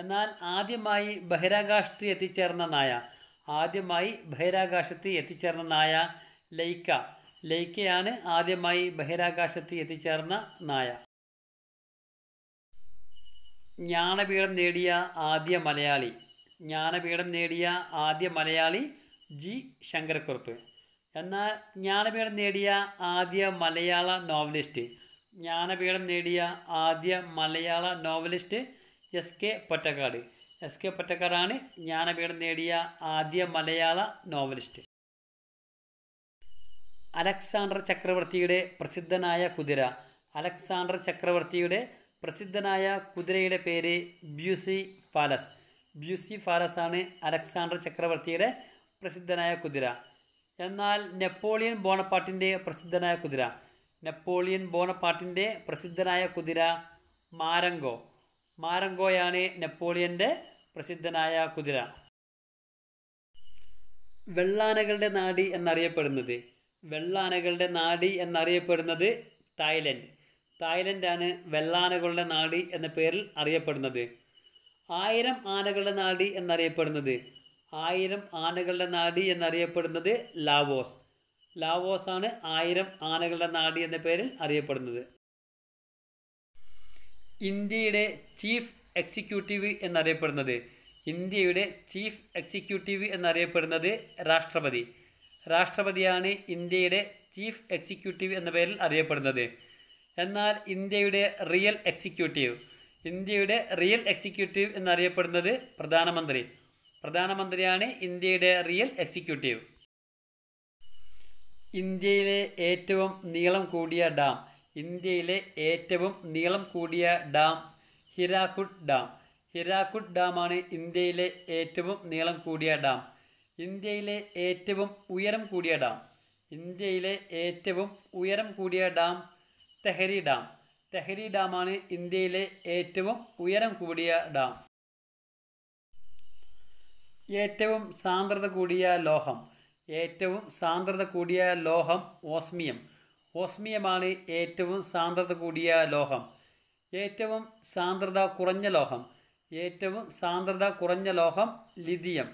എന്നാൽ ആദ്യമായി ബഹിരാകാശത്ത് എത്തിച്ചേർന്ന നായ ആദ്യമായി ബഹിരാകാശത്ത് എത്തിച്ചേർന്ന നായ ലൈക്ക ലൈക്കയാണ് ആദ്യമായി ബഹിരാകാശത്ത് എത്തിച്ചേർന്ന നായ ജ്ഞാനപീഠം നേടിയ ആദ്യ മലയാളി ജ്ഞാനപീഠം നേടിയ ആദ്യ മലയാളി ജി ശങ്കരക്കുറുപ്പ് എന്നാൽ ജ്ഞാനപീഠം നേടിയ ആദ്യ മലയാള നോവലിസ്റ്റ് ജ്ഞാനപീഠം നേടിയ ആദ്യ മലയാള novelist S K Pottekkatt S K പൊറ്റക്കാടാണ് ജ്ഞാനപീഠം നേടിയ ആദ്യ മലയാള നോവലിസ്റ്റ് അലക്സാണ്ടർ ചക്രവർത്തിയുടെ പ്രസിദ്ധനായ കുതിര അലക്സാണ്ടർ ചക്രവർത്തിയുടെ പ്രസിദ്ധനായ കുതിരയുടെ പേര് ബ്യൂസി ഫാലസ് ബ്യൂസി ഫാലസ് ആണ് അലക്സാണ്ടർ ചക്രവർത്തിയുടെ പ്രസിദ്ധനായ കുതിര എന്നാൽ നെപ്പോളിയൻ ബോണപ്പാട്ടിൻ്റെ പ്രസിദ്ധനായ കുതിര നെപ്പോളിയൻ ബോണപ്പാട്ടിൻ്റെ പ്രസിദ്ധനായ കുതിര മാരങ്കോ മാരങ്കോയാണ് നെപ്പോളിയൻ്റെ പ്രസിദ്ധനായ കുതിര വെള്ളാനകളുടെ നാടി എന്നറിയപ്പെടുന്നത് വെള്ളാനകളുടെ നാടി എന്നറിയപ്പെടുന്നത് തായ്ലൻഡ് തായ്ലൻഡാണ് വെള്ളാനകളുടെ നാടി എന്ന പേരിൽ അറിയപ്പെടുന്നത് ആയിരം ആനകളുടെ നാടി എന്നറിയപ്പെടുന്നത് ആയിരം ആനകളുടെ നാടി എന്നറിയപ്പെടുന്നത് ലാവോസ് ലാവോസാണ് ആയിരം ആനകളുടെ നാടി എന്ന പേരിൽ അറിയപ്പെടുന്നത് ഇന്ത്യയുടെ ചീഫ് എക്സിക്യൂട്ടീവ് എന്നറിയപ്പെടുന്നത് ഇന്ത്യയുടെ ചീഫ് എക്സിക്യൂട്ടീവ് എന്നറിയപ്പെടുന്നത് രാഷ്ട്രപതി രാഷ്ട്രപതിയാണ് ഇന്ത്യയുടെ ചീഫ് എക്സിക്യൂട്ടീവ് എന്ന പേരിൽ അറിയപ്പെടുന്നത് എന്നാൽ ഇന്ത്യയുടെ റിയൽ എക്സിക്യൂട്ടീവ് ഇന്ത്യയുടെ റിയൽ എക്സിക്യൂട്ടീവ് എന്നറിയപ്പെടുന്നത് പ്രധാനമന്ത്രി പ്രധാനമന്ത്രിയാണ് ഇന്ത്യയുടെ റിയൽ എക്സിക്യൂട്ടീവ് ഇന്ത്യയിലെ ഏറ്റവും നീളം കൂടിയ ഡാം ഇന്ത്യയിലെ ഏറ്റവും നീളം കൂടിയ ഡാം ഹിരാക്കുഡ് ഡാം ഹിരാക്കുഡ് ഡാമാണ് ഇന്ത്യയിലെ ഏറ്റവും നീളം കൂടിയ ഡാം ഇന്ത്യയിലെ ഏറ്റവും ഉയരം കൂടിയ ഡാം ഇന്ത്യയിലെ ഏറ്റവും ഉയരം കൂടിയ ഡാം തെഹരി ഡാം തെഹരി ഡാമാണ് ഇന്ത്യയിലെ ഏറ്റവും ഉയരം കൂടിയ ഡാം ഏറ്റവും സാന്ദ്രത കൂടിയ ലോഹം ഏറ്റവും സാന്ദ്രത കൂടിയ ലോഹം ഓസ്മിയം ഓസ്മിയമാണ് ഏറ്റവും സാന്ദ്രത കൂടിയ ലോഹം ഏറ്റവും സാന്ദ്രത കുറഞ്ഞ ലോഹം ഏറ്റവും സാന്ദ്രത കുറഞ്ഞ ലോഹം ലിഥിയം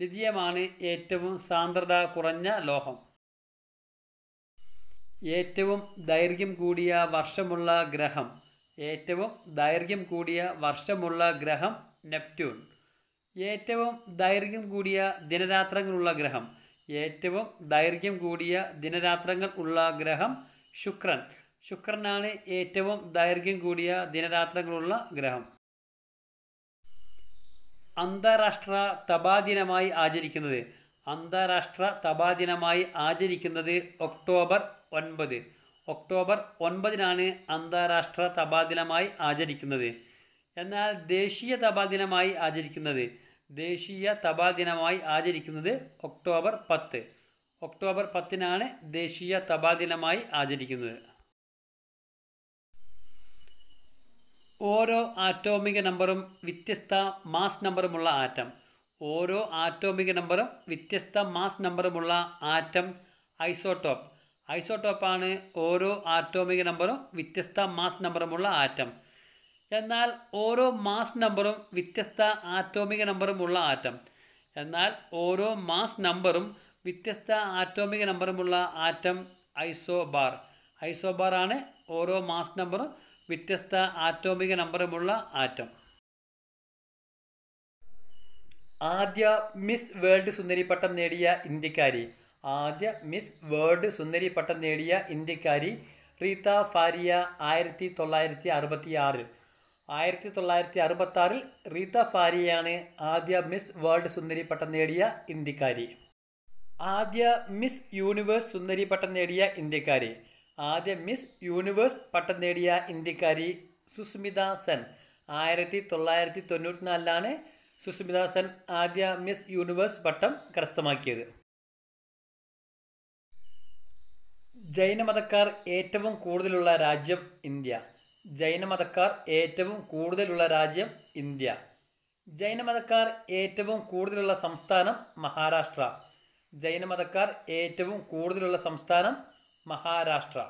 ലിഥിയമാണ് ഏറ്റവും സാന്ദ്രത കുറഞ്ഞ ലോഹം ഏറ്റവും ദൈർഘ്യം കൂടിയ വർഷമുള്ള ഗ്രഹം ഏറ്റവും ദൈർഘ്യം കൂടിയ വർഷമുള്ള ഗ്രഹം നെപ്റ്റ്യൂൺ ഏറ്റവും ദൈർഘ്യം കൂടിയ ദിനരാത്രങ്ങളുള്ള ഗ്രഹം ഏറ്റവും ദൈർഘ്യം കൂടിയ ദിനരാത്രങ്ങൾ ഉള്ള ഗ്രഹം ശുക്രൻ ശുക്രനാണ് ഏറ്റവും ദൈർഘ്യം കൂടിയ ദിനരാത്രങ്ങളുള്ള ഗ്രഹം അന്താരാഷ്ട്ര തപാ ദിനമായി ആചരിക്കുന്നത് അന്താരാഷ്ട്ര തപാ ദിനമായി ആചരിക്കുന്നത് ഒക്ടോബർ ഒൻപത് ഒക്ടോബർ ഒൻപതിനാണ് അന്താരാഷ്ട്ര തപാ ദിനമായി ആചരിക്കുന്നത് എന്നാൽ ദേശീയ തപാ ദിനമായി ആചരിക്കുന്നത് ദേശീയ തപാൽ ദിനമായി ആചരിക്കുന്നത് ഒക്ടോബർ പത്ത് ഒക്ടോബർ പത്തിനാണ് ദേശീയ തപാൽ ദിനമായി ആചരിക്കുന്നത് ഓരോ ആറ്റോമിക നമ്പറും വ്യത്യസ്ത മാസ് നമ്പറുമുള്ള ആറ്റം ഓരോ ആറ്റോമിക നമ്പറും വ്യത്യസ്ത മാസ് നമ്പറുമുള്ള ആറ്റം ഐസോടോപ്പ് ഐസോടോപ്പാണ് ഓരോ ആറ്റോമിക നമ്പറും വ്യത്യസ്ത മാസ് നമ്പറുമുള്ള ആറ്റം എന്നാൽ ഓരോ മാസ് നമ്പറും വ്യത്യസ്ത ആറ്റോമിക നമ്പറുമുള്ള ആറ്റം എന്നാൽ ഓരോ മാസ് നമ്പറും വ്യത്യസ്ത ആറ്റോമിക നമ്പറുമുള്ള ആറ്റം ഐസോബാർ ഐസോബാർ ആണ് ഓരോ മാസ് നമ്പറും വ്യത്യസ്ത ആറ്റോമിക നമ്പറുമുള്ള ആറ്റം ആദ്യ മിസ് വേൾഡ് സുന്ദരി പട്ടം നേടിയ ഇന്ത്യക്കാരി ആദ്യ മിസ് വേൾഡ് സുന്ദരി പട്ടം നേടിയ ഇന്ത്യക്കാരി റീത ഫാരിയ ആയിരത്തി തൊള്ളായിരത്തി അറുപത്തി ആറിൽ ആയിരത്തി തൊള്ളായിരത്തി അറുപത്താറിൽ റീത ഫാരിയാണ് ആദ്യ മിസ് വേൾഡ് സുന്ദരി പട്ടം നേടിയ ഇന്ത്യക്കാരി ആദ്യ മിസ് യൂണിവേഴ്സ് സുന്ദരി പട്ടം നേടിയ ഇന്ത്യക്കാരി ആദ്യ മിസ് യൂണിവേഴ്സ് പട്ടം നേടിയ ഇന്ത്യക്കാരി സുസ്മിത സെൻ ആയിരത്തി തൊള്ളായിരത്തി തൊണ്ണൂറ്റിനാലിലാണ് സുസ്മിത സെൻ ആദ്യ മിസ് യൂണിവേഴ്സ് പട്ടം കരസ്ഥമാക്കിയത് ജൈനമതക്കാർ ഏറ്റവും കൂടുതലുള്ള രാജ്യം ഇന്ത്യ ജൈനമതക്കാർ ഏറ്റവും കൂടുതലുള്ള രാജ്യം ഇന്ത്യ ജൈനമതക്കാർ ഏറ്റവും കൂടുതലുള്ള സംസ്ഥാനം മഹാരാഷ്ട്ര ജൈനമതക്കാർ ഏറ്റവും കൂടുതലുള്ള സംസ്ഥാനം മഹാരാഷ്ട്ര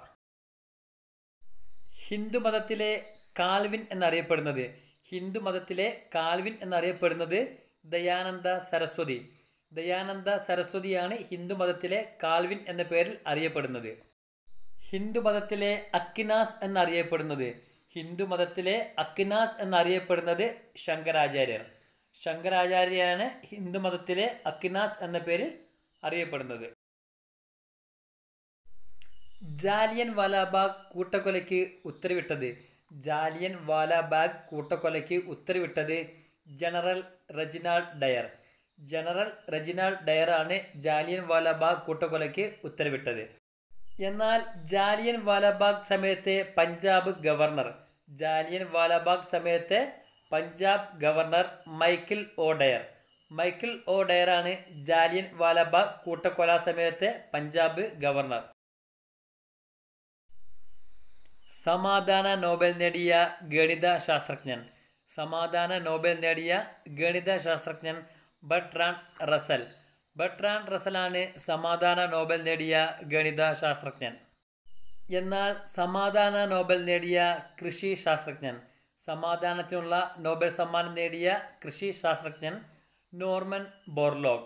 ഹിന്ദുമതത്തിലെ കാൽവിൻ എന്നറിയപ്പെടുന്നത് ഹിന്ദുമതത്തിലെ കാൽവിൻ എന്നറിയപ്പെടുന്നത് ദയാനന്ദ സരസ്വതി ദയാനന്ദ സരസ്വതിയാണ് ഹിന്ദുമതത്തിലെ കാൽവിൻ എന്ന പേരിൽ അറിയപ്പെടുന്നത് ഹിന്ദു മതത്തിലെ അക്കിനാസ് എന്നറിയപ്പെടുന്നത് മതത്തിലെ അക്കിനാസ് എന്നറിയപ്പെടുന്നത് ശങ്കരാചാര്യർ ഹിന്ദു മതത്തിലെ അക്കിനാസ് എന്ന പേരിൽ അറിയപ്പെടുന്നത് ജാലിയൻ വാലാബാഗ് കൂട്ടക്കൊലയ്ക്ക് ഉത്തരവിട്ടത് ജാലിയൻ വാലാബാഗ് കൂട്ടക്കൊലയ്ക്ക് ഉത്തരവിട്ടത് general Reginald Dyer general Reginald ഡയറാണ് ജാലിയൻ വാലാബാഗ് കൂട്ടക്കൊലയ്ക്ക് ഉത്തരവിട്ടത് എന്നാൽ ജാലിയൻ വാലാബാഗ് സമയത്തെ പഞ്ചാബ് ഗവർണർ ജാലിയൻ വാലാബാഗ് സമയത്തെ Punjab governor Michael O'Dwyer Michael ഓഡയറാണ് ജാലിയൻ വാലാബാഗ് കൂട്ടക്കൊല സമയത്തെ പഞ്ചാബ് ഗവർണർ സമാധാന നോബൽ നേടിയ ഗണിത ശാസ്ത്രജ്ഞൻ സമാധാന നോബൽ നേടിയ ഗണിത ശാസ്ത്രജ്ഞൻ ബട്രാൻ റസൽ ബട്രാൻ റസലാണ് സമാധാന നോബൽ നേടിയ ഗണിത ശാസ്ത്രജ്ഞൻ എന്നാൽ സമാധാന നോബൽ നേടിയ കൃഷി ശാസ്ത്രജ്ഞൻ സമാധാനത്തിനുള്ള നോബൽ സമ്മാനം നേടിയ കൃഷി ശാസ്ത്രജ്ഞൻ നോർമൻ ബോർലോഗ്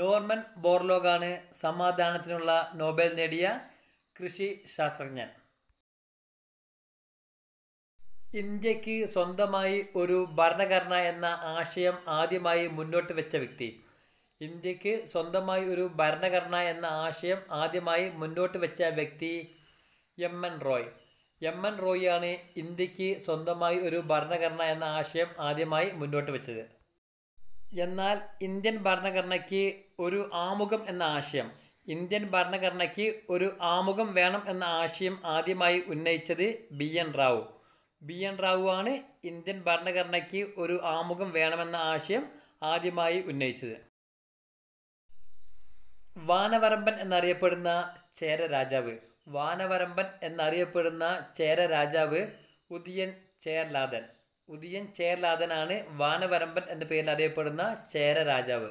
നോർമൻ ബോർലോഗാണ് സമാധാനത്തിനുള്ള നോബൽ നേടിയ കൃഷി ശാസ്ത്രജ്ഞൻ ഇന്ത്യക്ക് സ്വന്തമായി ഒരു ഭരണഘടന എന്ന ആശയം ആദ്യമായി മുന്നോട്ട് വെച്ച വ്യക്തി ഇന്ത്യക്ക് സ്വന്തമായി ഒരു ഭരണഘടന എന്ന ആശയം ആദ്യമായി മുന്നോട്ട് വെച്ച വ്യക്തി M N Roy M N റോയിയാണ് ഇന്ത്യക്ക് സ്വന്തമായി ഒരു ഭരണഘടന എന്ന ആശയം ആദ്യമായി മുന്നോട്ട് വെച്ചത് എന്നാൽ ഇന്ത്യൻ ഭരണഘടനയ്ക്ക് ഒരു ആമുഖം എന്ന ആശയം ഇന്ത്യൻ ഭരണഘടനയ്ക്ക് ഒരു ആമുഖം വേണം എന്ന ആശയം ആദ്യമായി ഉന്നയിച്ചത് B N Rau B N Rau ആണ് ഇന്ത്യൻ ഭരണഘടനയ്ക്ക് ഒരു ആമുഖം വേണമെന്ന ആശയം ആദ്യമായി ഉന്നയിച്ചത് വാനവരമ്പൻ എന്നറിയപ്പെടുന്ന ചേര രാജാവ് വാനവരമ്പൻ എന്നറിയപ്പെടുന്ന ചേര രാജാവ് ഉദിയൻ ചേർലാദൻ ഉദിയൻ ചേർലാദനാണ് വാനവരമ്പൻ എന്ന പേരിൽ അറിയപ്പെടുന്ന ചേര രാജാവ്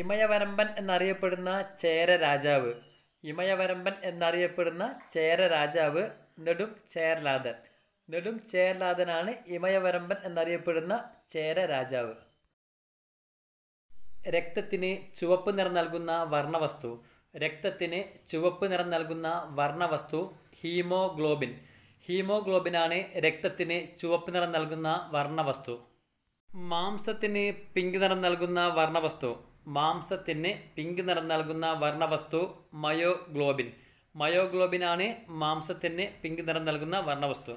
ഇമയവരമ്പൻ എന്നറിയപ്പെടുന്ന ചേര രാജാവ് ഇമയവരമ്പൻ എന്നറിയപ്പെടുന്ന ചേര രാജാവ് നെടും ചേർലാദൻ നെടും ചേർലാദനാണ് ഇമയവരമ്പൻ എന്നറിയപ്പെടുന്ന ചേര രാജാവ് രക്തത്തിന് ചുവപ്പ് നിറം നൽകുന്ന വർണ്ണവസ്തു രക്തത്തിന് ചുവപ്പ് നിറം നൽകുന്ന വർണ്ണവസ്തു ഹീമോഗ്ലോബിൻ ഹീമോഗ്ലോബിനാണ് രക്തത്തിന് ചുവപ്പ് നിറം നൽകുന്ന വർണ്ണവസ്തു മാംസത്തിന് പിങ്ക് നിറം നൽകുന്ന വർണ്ണവസ്തു മാംസത്തിന് പിങ്ക് നിറം നൽകുന്ന വർണ്ണവസ്തു മയോഗ്ലോബിൻ മയോഗ്ലോബിനാണ് മാംസത്തിന് പിങ്ക് നിറം നൽകുന്ന വർണ്ണവസ്തു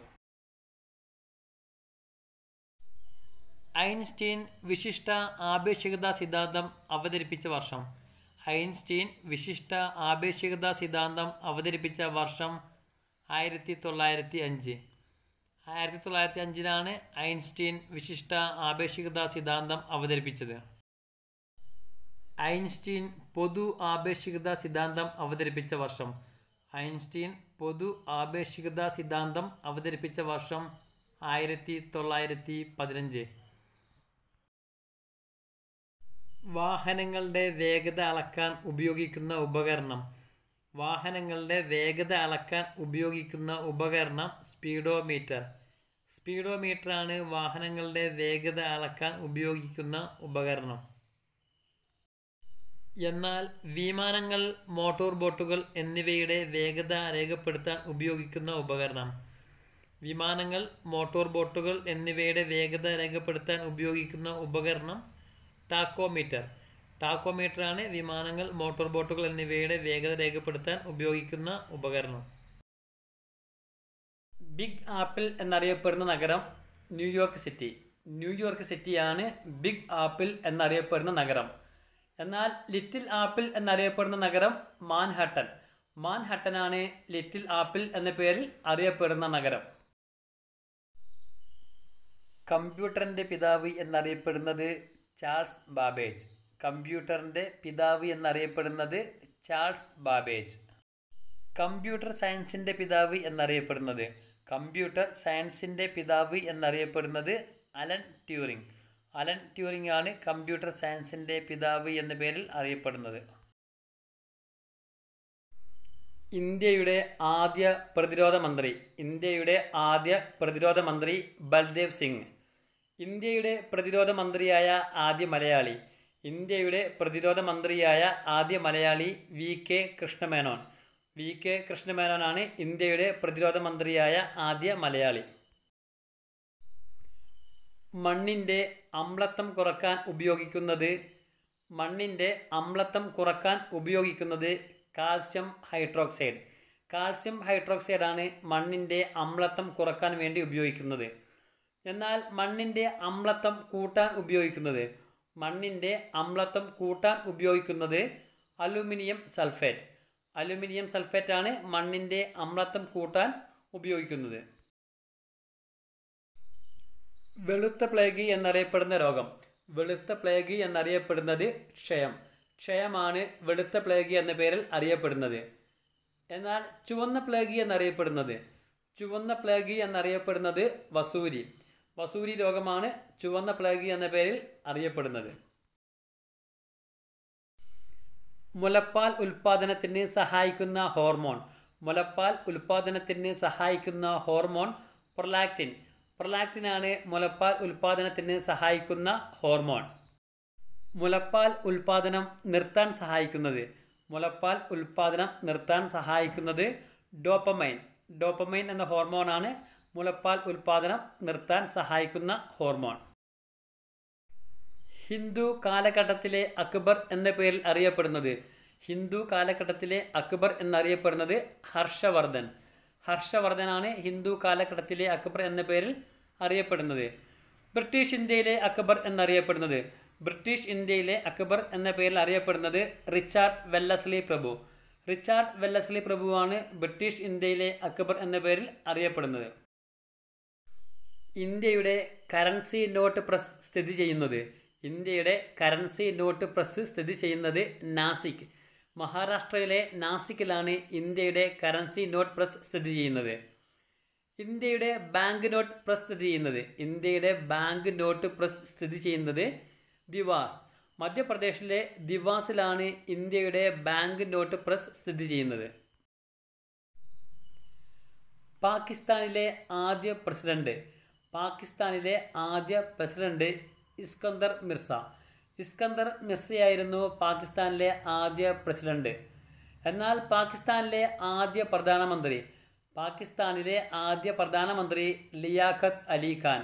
ഐൻസ്റ്റീൻ വിശിഷ്ട ആപേക്ഷികത സിദ്ധാന്തം അവതരിപ്പിച്ച വർഷം ഐൻസ്റ്റീൻ വിശിഷ്ട ആപേക്ഷികത സിദ്ധാന്തം അവതരിപ്പിച്ച വർഷം ആയിരത്തി തൊള്ളായിരത്തി അഞ്ച് ആയിരത്തി തൊള്ളായിരത്തി അഞ്ചിലാണ് ഐൻസ്റ്റീൻ വിശിഷ്ട ആപേക്ഷികത സിദ്ധാന്തം അവതരിപ്പിച്ചത് ഐൻസ്റ്റീൻ പൊതു ആപേക്ഷികത സിദ്ധാന്തം അവതരിപ്പിച്ച വർഷം ഐൻസ്റ്റീൻ പൊതു ആപേക്ഷികത സിദ്ധാന്തം അവതരിപ്പിച്ച വർഷം ആയിരത്തി തൊള്ളായിരത്തി പതിനഞ്ച് വാഹനങ്ങളുടെ വേഗത അളക്കാൻ ഉപയോഗിക്കുന്ന ഉപകരണം വാഹനങ്ങളുടെ വേഗത അളക്കാൻ ഉപയോഗിക്കുന്ന ഉപകരണം സ്പീഡോമീറ്റർ സ്പീഡോമീറ്ററാണ് വാഹനങ്ങളുടെ വേഗത അളക്കാൻ ഉപയോഗിക്കുന്ന ഉപകരണം എന്നാൽ വിമാനങ്ങൾ മോട്ടോർ ബോട്ടുകൾ എന്നിവയുടെ വേഗത രേഖപ്പെടുത്താൻ ഉപയോഗിക്കുന്ന ഉപകരണം വിമാനങ്ങൾ മോട്ടോർ ബോട്ടുകൾ എന്നിവയുടെ വേഗത രേഖപ്പെടുത്താൻ ഉപയോഗിക്കുന്ന ഉപകരണം ടാക്കോമീറ്റർ ടാക്കോമീറ്ററാണ് വിമാനങ്ങൾ മോട്ടോർ ബോട്ടുകൾ എന്നിവയുടെ വേഗത രേഖപ്പെടുത്താൻ ഉപയോഗിക്കുന്ന ഉപകരണം ബിഗ് ആപ്പിൾ എന്നറിയപ്പെടുന്ന നഗരം ന്യൂയോർക്ക് സിറ്റി ന്യൂയോർക്ക് സിറ്റിയാണ് ബിഗ് ആപ്പിൾ എന്നറിയപ്പെടുന്ന നഗരം എന്നാൽ ലിറ്റിൽ ആപ്പിൾ എന്നറിയപ്പെടുന്ന നഗരം മാൻഹട്ടൻ മാൻഹട്ടനാണ് ലിറ്റിൽ ആപ്പിൾ എന്ന പേരിൽ അറിയപ്പെടുന്ന നഗരം കമ്പ്യൂട്ടറിൻ്റെ പിതാവ് എന്നറിയപ്പെടുന്നത് ചാൾസ് ബാബേജ് കമ്പ്യൂട്ടറിൻ്റെ പിതാവ് എന്നറിയപ്പെടുന്നത് ചാൾസ് ബാബേജ് കമ്പ്യൂട്ടർ സയൻസിൻ്റെ പിതാവ് എന്നറിയപ്പെടുന്നത് കമ്പ്യൂട്ടർ സയൻസിൻ്റെ പിതാവ് എന്നറിയപ്പെടുന്നത് അലൻ ട്യൂറിങ് അലൻ ട്യൂറിംഗ് ആണ് കമ്പ്യൂട്ടർ സയൻസിൻ്റെ പിതാവ് എന്ന പേരിൽ അറിയപ്പെടുന്നത് ഇന്ത്യയുടെ ആദ്യ പ്രതിരോധ മന്ത്രി ഇന്ത്യയുടെ ആദ്യ പ്രതിരോധ മന്ത്രി ബൽദേവ് സിംഗ് ഇന്ത്യയുടെ പ്രതിരോധ മന്ത്രിയായ ആദ്യ മലയാളി ഇന്ത്യയുടെ പ്രതിരോധ മന്ത്രിയായ ആദ്യ Malayali V K Krishna Menon V K കൃഷ്ണമേനോനാണ് ഇന്ത്യയുടെ പ്രതിരോധ മന്ത്രിയായ ആദ്യ മലയാളി മണ്ണിൻ്റെ അമ്ലത്വം കുറക്കാൻ ഉപയോഗിക്കുന്നത് മണ്ണിൻ്റെ അമ്ലത്വം കുറക്കാൻ ഉപയോഗിക്കുന്നത് കാൽസ്യം ഹൈഡ്രോക്സൈഡ് കാൽസ്യം ഹൈഡ്രോക്സൈഡാണ് മണ്ണിൻ്റെ അമ്ലത്വം കുറക്കാൻ വേണ്ടി ഉപയോഗിക്കുന്നത് എന്നാൽ മണ്ണിൻ്റെ അമ്ലത്വം കൂട്ടാൻ ഉപയോഗിക്കുന്നത് മണ്ണിൻ്റെ അമ്ലത്വം കൂട്ടാൻ ഉപയോഗിക്കുന്നത് അലുമിനിയം സൾഫേറ്റ് അലുമിനിയം സൾഫേറ്റ് ആണ് മണ്ണിൻ്റെ അമ്ലത്വം കൂട്ടാൻ ഉപയോഗിക്കുന്നത് വെളുത്ത പ്ലേഗ് എന്നറിയപ്പെടുന്ന രോഗം വെളുത്ത പ്ലേഗ് എന്നറിയപ്പെടുന്നത് ക്ഷയം ക്ഷയമാണ് വെളുത്ത പ്ലേഗ് എന്ന പേരിൽ അറിയപ്പെടുന്നത് എന്നാൽ ചുവന്ന പ്ലേഗ് എന്നറിയപ്പെടുന്നത് ചുവന്ന പ്ലേഗ് എന്നറിയപ്പെടുന്നത് വസൂരി വസൂരി രോഗമാണ് ചുവന്ന പ്ലേഗ് എന്ന പേരിൽ അറിയപ്പെടുന്നത് മുലപ്പാൽ ഉൽപ്പാദനത്തിന് സഹായിക്കുന്ന ഹോർമോൺ മുലപ്പാൽ ഉൽപ്പാദനത്തിന് സഹായിക്കുന്ന ഹോർമോൺ പ്രൊലാക്റ്റിൻ പ്രൊലാക്റ്റിനാണ് മുലപ്പാൽ ഉൽപ്പാദനത്തിന് സഹായിക്കുന്ന ഹോർമോൺ മുലപ്പാൽ ഉൽപ്പാദനം നിർത്താൻ സഹായിക്കുന്നത് മുലപ്പാൽ ഉൽപ്പാദനം നിർത്താൻ സഹായിക്കുന്നത് ഡോപ്പമൈൻ ഡോപ്പമൈൻ എന്ന ഹോർമോണാണ് മുലപ്പാൽ ഉൽപ്പാദനം നിർത്താൻ സഹായിക്കുന്ന ഹോർമോൺ ഹിന്ദു കാലഘട്ടത്തിലെ അക്ബർ എന്ന പേരിൽ അറിയപ്പെടുന്നത് ഹിന്ദു കാലഘട്ടത്തിലെ അക്ബർ എന്നറിയപ്പെടുന്നത് ഹർഷവർദ്ധൻ ഹർഷവർദ്ധനാണ് ഹിന്ദു കാലഘട്ടത്തിലെ അക്ബർ എന്ന പേരിൽ അറിയപ്പെടുന്നത് ബ്രിട്ടീഷ് ഇന്ത്യയിലെ അക്ബർ എന്നറിയപ്പെടുന്നത് ബ്രിട്ടീഷ് ഇന്ത്യയിലെ അക്ബർ എന്ന പേരിൽ അറിയപ്പെടുന്നത് റിച്ചാർഡ് വെല്ലസ്ലി പ്രഭു റിച്ചാർഡ് വെല്ലസ്ലി പ്രഭുവാണ് ബ്രിട്ടീഷ് ഇന്ത്യയിലെ അക്ബർ എന്ന പേരിൽ അറിയപ്പെടുന്നത് ഇന്ത്യയുടെ കറൻസി നോട്ട് പ്രസ് സ്ഥിതി ചെയ്യുന്നത് ഇന്ത്യയുടെ കറൻസി നോട്ട് പ്രസ് സ്ഥിതി ചെയ്യുന്നത് നാസിക് മഹാരാഷ്ട്രയിലെ നാസിക്കിലാണ് ഇന്ത്യയുടെ കറൻസി നോട്ട് പ്രസ് സ്ഥിതി ചെയ്യുന്നത് ഇന്ത്യയുടെ ബാങ്ക് നോട്ട് പ്രസ് സ്ഥിതി ചെയ്യുന്നത് ഇന്ത്യയുടെ ബാങ്ക് നോട്ട് പ്രസ് സ്ഥിതി ചെയ്യുന്നത് ദിവാസ് മധ്യപ്രദേശിലെ ദിവാസിലാണ് ഇന്ത്യയുടെ ബാങ്ക് നോട്ട് പ്രസ് സ്ഥിതി ചെയ്യുന്നത് പാകിസ്ഥാനിലെ ആദ്യ പ്രസിഡന്റ് പാകിസ്ഥാനിലെ ആദ്യ പ്രസിഡന്റ് ഇസ്കന്ദർ മിർസ ഇസ്കന്ദർ മിർസയായിരുന്നു പാകിസ്ഥാനിലെ ആദ്യ പ്രസിഡന്റ് എന്നാൽ പാകിസ്ഥാനിലെ ആദ്യ പ്രധാനമന്ത്രി പാകിസ്ഥാനിലെ ആദ്യ പ്രധാനമന്ത്രി ലിയാഖത്ത് അലി ഖാൻ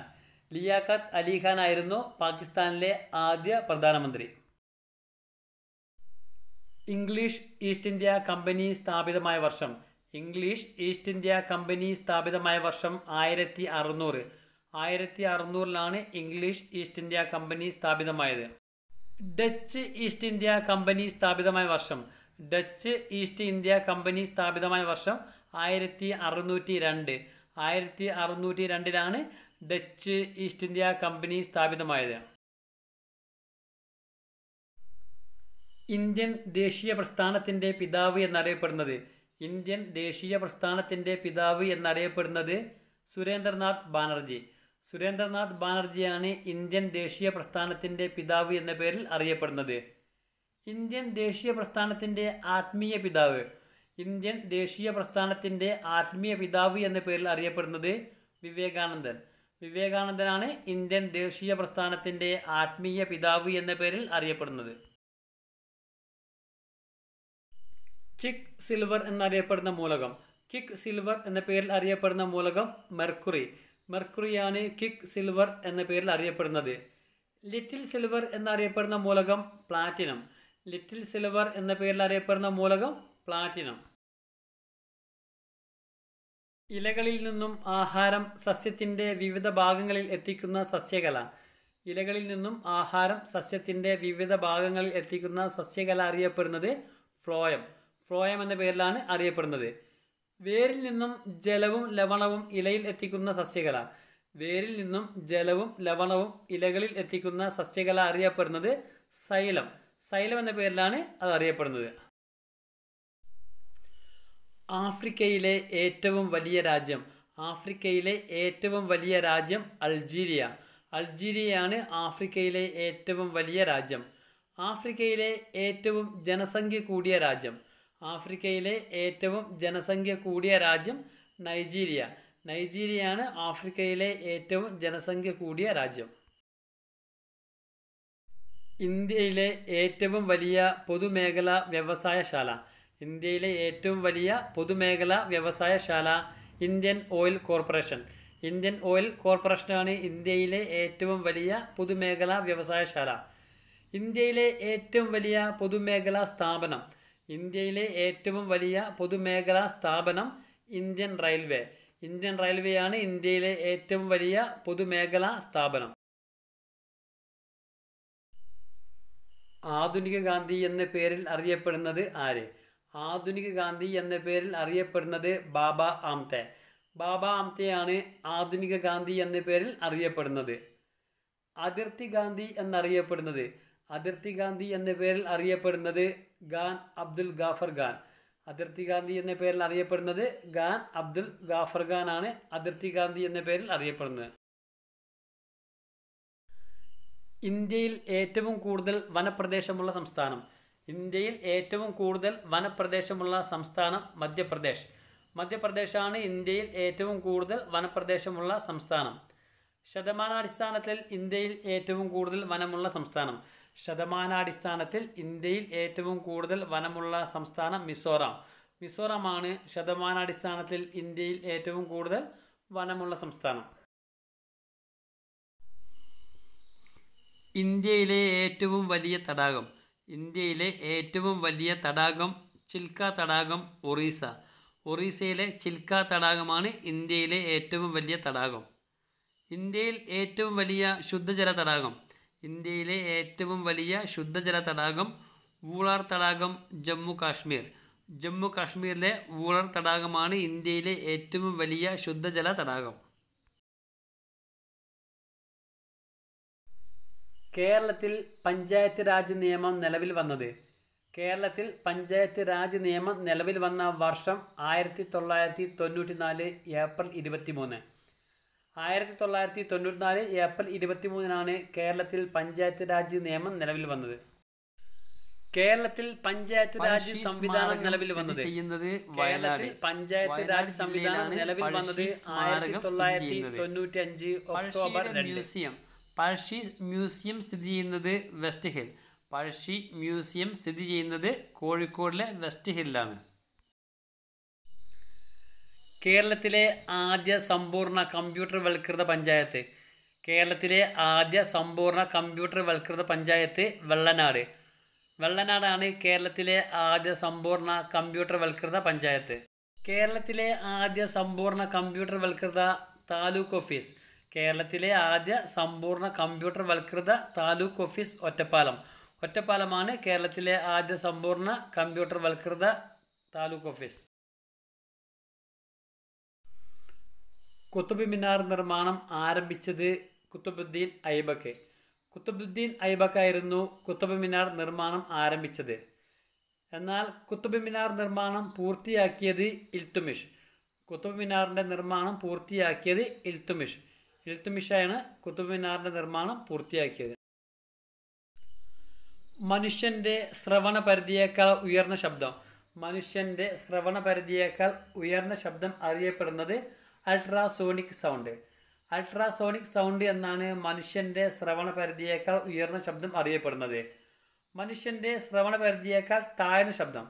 ലിയാഖത്ത് അലി ഖാൻ ആയിരുന്നു പാകിസ്ഥാനിലെ ആദ്യ പ്രധാനമന്ത്രി ഇംഗ്ലീഷ് ഈസ്റ്റ് ഇന്ത്യ കമ്പനി സ്ഥാപിതമായ വർഷം ഇംഗ്ലീഷ് ഈസ്റ്റ് ഇന്ത്യ കമ്പനി സ്ഥാപിതമായ വർഷം ആയിരത്തി അറുന്നൂറ് ആയിരത്തി അറുന്നൂറിലാണ് ഇംഗ്ലീഷ് ഈസ്റ്റ് ഇന്ത്യ കമ്പനി സ്ഥാപിതമായത് ഡച്ച് ഈസ്റ്റ് ഇന്ത്യ കമ്പനി സ്ഥാപിതമായ വർഷം ഡച്ച് ഈസ്റ്റ് ഇന്ത്യ കമ്പനി സ്ഥാപിതമായ വർഷം ആയിരത്തി അറുന്നൂറ്റി രണ്ട് ആയിരത്തി അറുന്നൂറ്റി രണ്ടിലാണ് ഡച്ച് ഈസ്റ്റ് ഇന്ത്യ കമ്പനി സ്ഥാപിതമായത് ഇന്ത്യൻ ദേശീയ പ്രസ്ഥാനത്തിൻ്റെ പിതാവ് എന്നറിയപ്പെടുന്നത് ഇന്ത്യൻ ദേശീയ പ്രസ്ഥാനത്തിൻ്റെ പിതാവ് എന്നറിയപ്പെടുന്നത് സുരേന്ദ്രനാഥ് ബാനർജി സുരേന്ദ്രനാഥ് ബാനർജിയാണ് ഇന്ത്യൻ ദേശീയ പ്രസ്ഥാനത്തിൻ്റെ പിതാവ് എന്ന പേരിൽ അറിയപ്പെടുന്നത് ഇന്ത്യൻ ദേശീയ പ്രസ്ഥാനത്തിൻ്റെ ആത്മീയ പിതാവ് ഇന്ത്യൻ ദേശീയ പ്രസ്ഥാനത്തിൻ്റെ ആത്മീയ പിതാവ് എന്ന പേരിൽ അറിയപ്പെടുന്നത് വിവേകാനന്ദൻ വിവേകാനന്ദനാണ് ഇന്ത്യൻ ദേശീയ പ്രസ്ഥാനത്തിൻ്റെ ആത്മീയ പിതാവ് എന്ന പേരിൽ അറിയപ്പെടുന്നത് കിക്ക് സിൽവർ എന്നറിയപ്പെടുന്ന മൂലകം കിക്ക് സിൽവർ എന്ന പേരിൽ അറിയപ്പെടുന്ന മൂലകം മെർക്കുറി മെർക്കുറിയാണ് കിക്ക് സിൽവർ എന്ന പേരിൽ അറിയപ്പെടുന്നത് ലിറ്റിൽ സിൽവർ എന്നറിയപ്പെടുന്ന മൂലകം പ്ലാറ്റിനം ലിറ്റിൽ സിൽവർ എന്ന പേരിൽ അറിയപ്പെടുന്ന മൂലകം പ്ലാറ്റിനം ഇലകളിൽ നിന്നും ആഹാരം സസ്യത്തിൻ്റെ വിവിധ ഭാഗങ്ങളിൽ എത്തിക്കുന്ന സസ്യകല ഇലകളിൽ നിന്നും ആഹാരം സസ്യത്തിൻ്റെ വിവിധ ഭാഗങ്ങളിൽ എത്തിക്കുന്ന സസ്യകല അറിയപ്പെടുന്നത് ഫ്ലോയം ഫ്ലോയം എന്ന പേരിലാണ് അറിയപ്പെടുന്നത് വേരിൽ നിന്നും ജലവും ലവണവും ഇലയിൽ എത്തിക്കുന്ന സസ്യകല വേരിൽ നിന്നും ജലവും ലവണവും ഇലകളിൽ എത്തിക്കുന്ന സസ്യകല അറിയപ്പെടുന്നത് സൈലം സൈലം എന്ന പേരിലാണ് അത് അറിയപ്പെടുന്നത് ആഫ്രിക്കയിലെ ഏറ്റവും വലിയ രാജ്യം ആഫ്രിക്കയിലെ ഏറ്റവും വലിയ രാജ്യം അൾജീരിയ അൾജീരിയയാണ് ആഫ്രിക്കയിലെ ഏറ്റവും വലിയ രാജ്യം ആഫ്രിക്കയിലെ ഏറ്റവും ജനസംഖ്യ കൂടിയ രാജ്യം ആഫ്രിക്കയിലെ ഏറ്റവും ജനസംഖ്യ കൂടിയ രാജ്യം നൈജീരിയ നൈജീരിയയാണ് ആഫ്രിക്കയിലെ ഏറ്റവും ജനസംഖ്യ കൂടിയ രാജ്യം ഇന്ത്യയിലെ ഏറ്റവും വലിയ പൊതുമേഖല വ്യവസായശാല ഇന്ത്യയിലെ ഏറ്റവും വലിയ പൊതുമേഖല വ്യവസായശാല Indian Oil Corporation Indian Oil കോർപ്പറേഷനാണ് ഇന്ത്യയിലെ ഏറ്റവും വലിയ പൊതുമേഖല വ്യവസായശാല ഇന്ത്യയിലെ ഏറ്റവും വലിയ പൊതുമേഖലാ സ്ഥാപനം ഇന്ത്യയിലെ ഏറ്റവും വലിയ പൊതുമേഖലാ സ്ഥാപനം ഇന്ത്യൻ റെയിൽവേ ഇന്ത്യൻ റെയിൽവേയാണ് ഇന്ത്യയിലെ ഏറ്റവും വലിയ പൊതുമേഖലാ സ്ഥാപനം ആധുനിക ഗാന്ധി എന്ന പേരിൽ അറിയപ്പെടുന്നത് ആര് ആധുനിക ഗാന്ധി എന്ന പേരിൽ അറിയപ്പെടുന്നത് ബാബ ആംതെ ബാബ ആംതെയാണ് ആധുനിക ഗാന്ധി എന്ന പേരിൽ അറിയപ്പെടുന്നത് അതിർത്തി ഗാന്ധി എന്നറിയപ്പെടുന്നത് അതിർത്തി ഗാന്ധി എന്ന പേരിൽ അറിയപ്പെടുന്നത് ഖാൻ അബ്ദുൽ ഗാഫർ ഖാൻ അതിർത്തി ഗാന്ധി എന്ന പേരിൽ അറിയപ്പെടുന്നത് ഖാൻ അബ്ദുൽ ഗാഫർ ഖാൻ ആണ് അതിർത്തി ഗാന്ധി എന്ന പേരിൽ അറിയപ്പെടുന്നത് ഇന്ത്യയിൽ ഏറ്റവും കൂടുതൽ വനപ്രദേശമുള്ള സംസ്ഥാനം ഇന്ത്യയിൽ ഏറ്റവും കൂടുതൽ വനപ്രദേശമുള്ള സംസ്ഥാനം മധ്യപ്രദേശ് മധ്യപ്രദേശാണ് ഇന്ത്യയിൽ ഏറ്റവും കൂടുതൽ വനപ്രദേശമുള്ള സംസ്ഥാനം ശതമാനാടിസ്ഥാനത്തിൽ ഇന്ത്യയിൽ ഏറ്റവും കൂടുതൽ വനമുള്ള സംസ്ഥാനം ശതമാനാടിസ്ഥാനത്തിൽ ഇന്ത്യയിൽ ഏറ്റവും കൂടുതൽ വനമുള്ള സംസ്ഥാനം മിസോറാം മിസോറാമാണ് ശതമാനാടിസ്ഥാനത്തിൽ ഇന്ത്യയിൽ ഏറ്റവും കൂടുതൽ വനമുള്ള സംസ്ഥാനം ഇന്ത്യയിലെ ഏറ്റവും വലിയ തടാകം ഇന്ത്യയിലെ ഏറ്റവും വലിയ തടാകം ചിൽക്ക തടാകം ഒറീസ ഒറീസയിലെ ചിൽക്ക തടാകമാണ് ഇന്ത്യയിലെ ഏറ്റവും വലിയ തടാകം ഇന്ത്യയിൽ ഏറ്റവും വലിയ ശുദ്ധജല തടാകം ഇന്ത്യയിലെ ഏറ്റവും വലിയ ശുദ്ധജല തടാകം വൂളാർ തടാകം ജമ്മു കാശ്മീർ ജമ്മു കാശ്മീരിലെ വൂളാർ തടാകമാണ് ഇന്ത്യയിലെ ഏറ്റവും വലിയ ശുദ്ധജല തടാകം കേരളത്തിൽ പഞ്ചായത്ത് രാജ് നിയമം നിലവിൽ വന്നത് കേരളത്തിൽ പഞ്ചായത്ത് രാജ് നിയമം നിലവിൽ വന്ന വർഷം ആയിരത്തി തൊള്ളായിരത്തി തൊണ്ണൂറ്റി നാല് ഏപ്രിൽ മൂന്ന് ആയിരത്തി തൊള്ളായിരത്തി തൊണ്ണൂറ്റിനാല് ഏപ്രിൽ ഇരുപത്തി മൂന്നിനാണ് കേരളത്തിൽ പഞ്ചായത്ത് രാജ് നിയമം നിലവിൽ വന്നത് കേരളത്തിൽ പഞ്ചായത്ത് രാജ് സംവിധാനം നിലവിൽ വന്നത് ചെയ്യുന്നത് വയനാട് പഞ്ചായത്ത് രാജ് സംവിധാനം നിലവിൽ വന്നത് ആയിരത്തി തൊള്ളായിരത്തി തൊണ്ണൂറ്റി അഞ്ച് ഒക്ടോബർ മ്യൂസിയം പഴശ്ശി മ്യൂസിയം സ്ഥിതി ചെയ്യുന്നത് വെസ്റ്റ് ഹിൽ പഴശ്ശി മ്യൂസിയം സ്ഥിതി ചെയ്യുന്നത് കോഴിക്കോടിലെ വെസ്റ്റ് ഹില്ലാണ് കേരളത്തിലെ ആദ്യ സമ്പൂർണ്ണ കമ്പ്യൂട്ടർ വൽക്കൃത പഞ്ചായത്ത് കേരളത്തിലെ ആദ്യ സമ്പൂർണ്ണ കമ്പ്യൂട്ടർ വൽക്കൃത പഞ്ചായത്ത് വെള്ളനാട് വെള്ളനാടാണ് കേരളത്തിലെ ആദ്യ സമ്പൂർണ്ണ കമ്പ്യൂട്ടർ വൽക്കൃത പഞ്ചായത്ത് കേരളത്തിലെ ആദ്യ സമ്പൂർണ്ണ കമ്പ്യൂട്ടർ വൽക്കൃത താലൂക്ക് ഓഫീസ് കേരളത്തിലെ ആദ്യ സമ്പൂർണ്ണ കമ്പ്യൂട്ടർ വൽക്കൃത താലൂക്ക് ഓഫീസ് ഒറ്റപ്പാലം ഒറ്റപ്പാലമാണ് കേരളത്തിലെ ആദ്യ സമ്പൂർണ്ണ കമ്പ്യൂട്ടർ വൽക്കൃത താലൂക്ക് ഓഫീസ് കുത്തുബ് മിനാർ നിർമ്മാണം ആരംഭിച്ചത് കുത്തുബുദ്ദീൻ ഐബക്ക് കുത്തുബുദ്ദീൻ ആയിരുന്നു കുത്തുബ് മിനാർ നിർമ്മാണം ആരംഭിച്ചത് എന്നാൽ കുത്തുബ് മിനാർ നിർമ്മാണം പൂർത്തിയാക്കിയത് ഇൽത്തുമിഷ് കുത്തുബ് മിനാറിൻ്റെ നിർമ്മാണം പൂർത്തിയാക്കിയത് ഇൽത്തുമിഷ് ഇൽത്തുമിഷായാണ് കുത്തുബ് മിനാറിൻ്റെ നിർമ്മാണം പൂർത്തിയാക്കിയത് മനുഷ്യൻ്റെ ശ്രവണ പരിധിയേക്കാൾ ഉയർന്ന ശബ്ദം മനുഷ്യൻ്റെ ശ്രവണ പരിധിയേക്കാൾ ഉയർന്ന ശബ്ദം അറിയപ്പെടുന്നത് അൾട്രാസോണിക് സൗണ്ട് അൾട്രാസോണിക് സൗണ്ട് എന്നാണ് മനുഷ്യൻ്റെ ശ്രവണ പരിധിയേക്കാൾ ഉയർന്ന ശബ്ദം അറിയപ്പെടുന്നത് മനുഷ്യൻ്റെ ശ്രവണ പരിധിയേക്കാൾ താഴ്ന്ന ശബ്ദം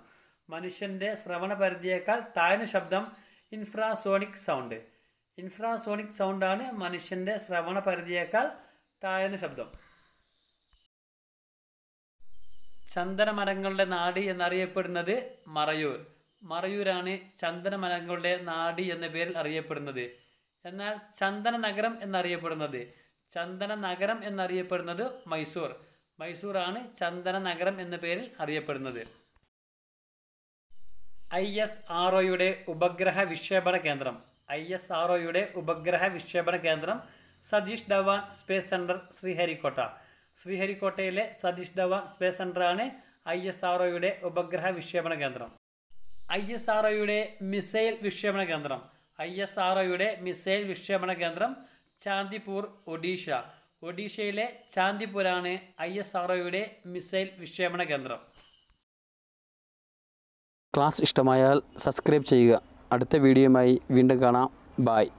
മനുഷ്യൻ്റെ ശ്രവണ പരിധിയേക്കാൾ താഴ്ന്ന ശബ്ദം ഇൻഫ്രാസോണിക് സൗണ്ട് ഇൻഫ്രാസോണിക് സൗണ്ടാണ് മനുഷ്യൻ്റെ ശ്രവണ പരിധിയേക്കാൾ താഴ്ന്ന ശബ്ദം ചന്ദനമരങ്ങളുടെ നാട് എന്നറിയപ്പെടുന്നത് മറയൂർ മറയൂരാണ് ചന്ദനമലകളുടെ നാടി എന്ന പേരിൽ അറിയപ്പെടുന്നത് എന്നാൽ ചന്ദന നഗരം എന്നറിയപ്പെടുന്നത് ചന്ദന നഗരം എന്നറിയപ്പെടുന്നത് മൈസൂർ മൈസൂറാണ് ചന്ദന നഗരം എന്ന പേരിൽ അറിയപ്പെടുന്നത് ഐ എസ് ആർ ഒയുടെ ഉപഗ്രഹ വിക്ഷേപണ കേന്ദ്രം ഐ എസ് ആർ ഒയുടെ ഉപഗ്രഹ വിക്ഷേപണ കേന്ദ്രം സതീഷ് ധവാൻ സ്പേസ് സെൻറ്റർ ശ്രീഹരിക്കോട്ട ശ്രീഹരിക്കോട്ടയിലെ സതീഷ് ധവാൻ സ്പേസ് സെൻ്ററാണ് ഐ എസ് ആർ ഒയുടെ ഉപഗ്രഹ വിക്ഷേപണ കേന്ദ്രം ഐ എസ് ആർ ഒയുടെ മിസൈൽ വിക്ഷേപണ കേന്ദ്രം ഐ എസ് ആർ ഒയുടെ മിസൈൽ വിക്ഷേപണ കേന്ദ്രം ചാന്ദിപൂർ ഒഡീഷ ഒഡീഷയിലെ ചാന്ദിപൂരാണ് ഐ എസ് ആർ ഒയുടെ മിസൈൽ വിക്ഷേപണ കേന്ദ്രം ക്ലാസ് ഇഷ്ടമായാൽ സബ്സ്ക്രൈബ് ചെയ്യുക അടുത്ത വീഡിയോയുമായി വീണ്ടും കാണാം ബായ്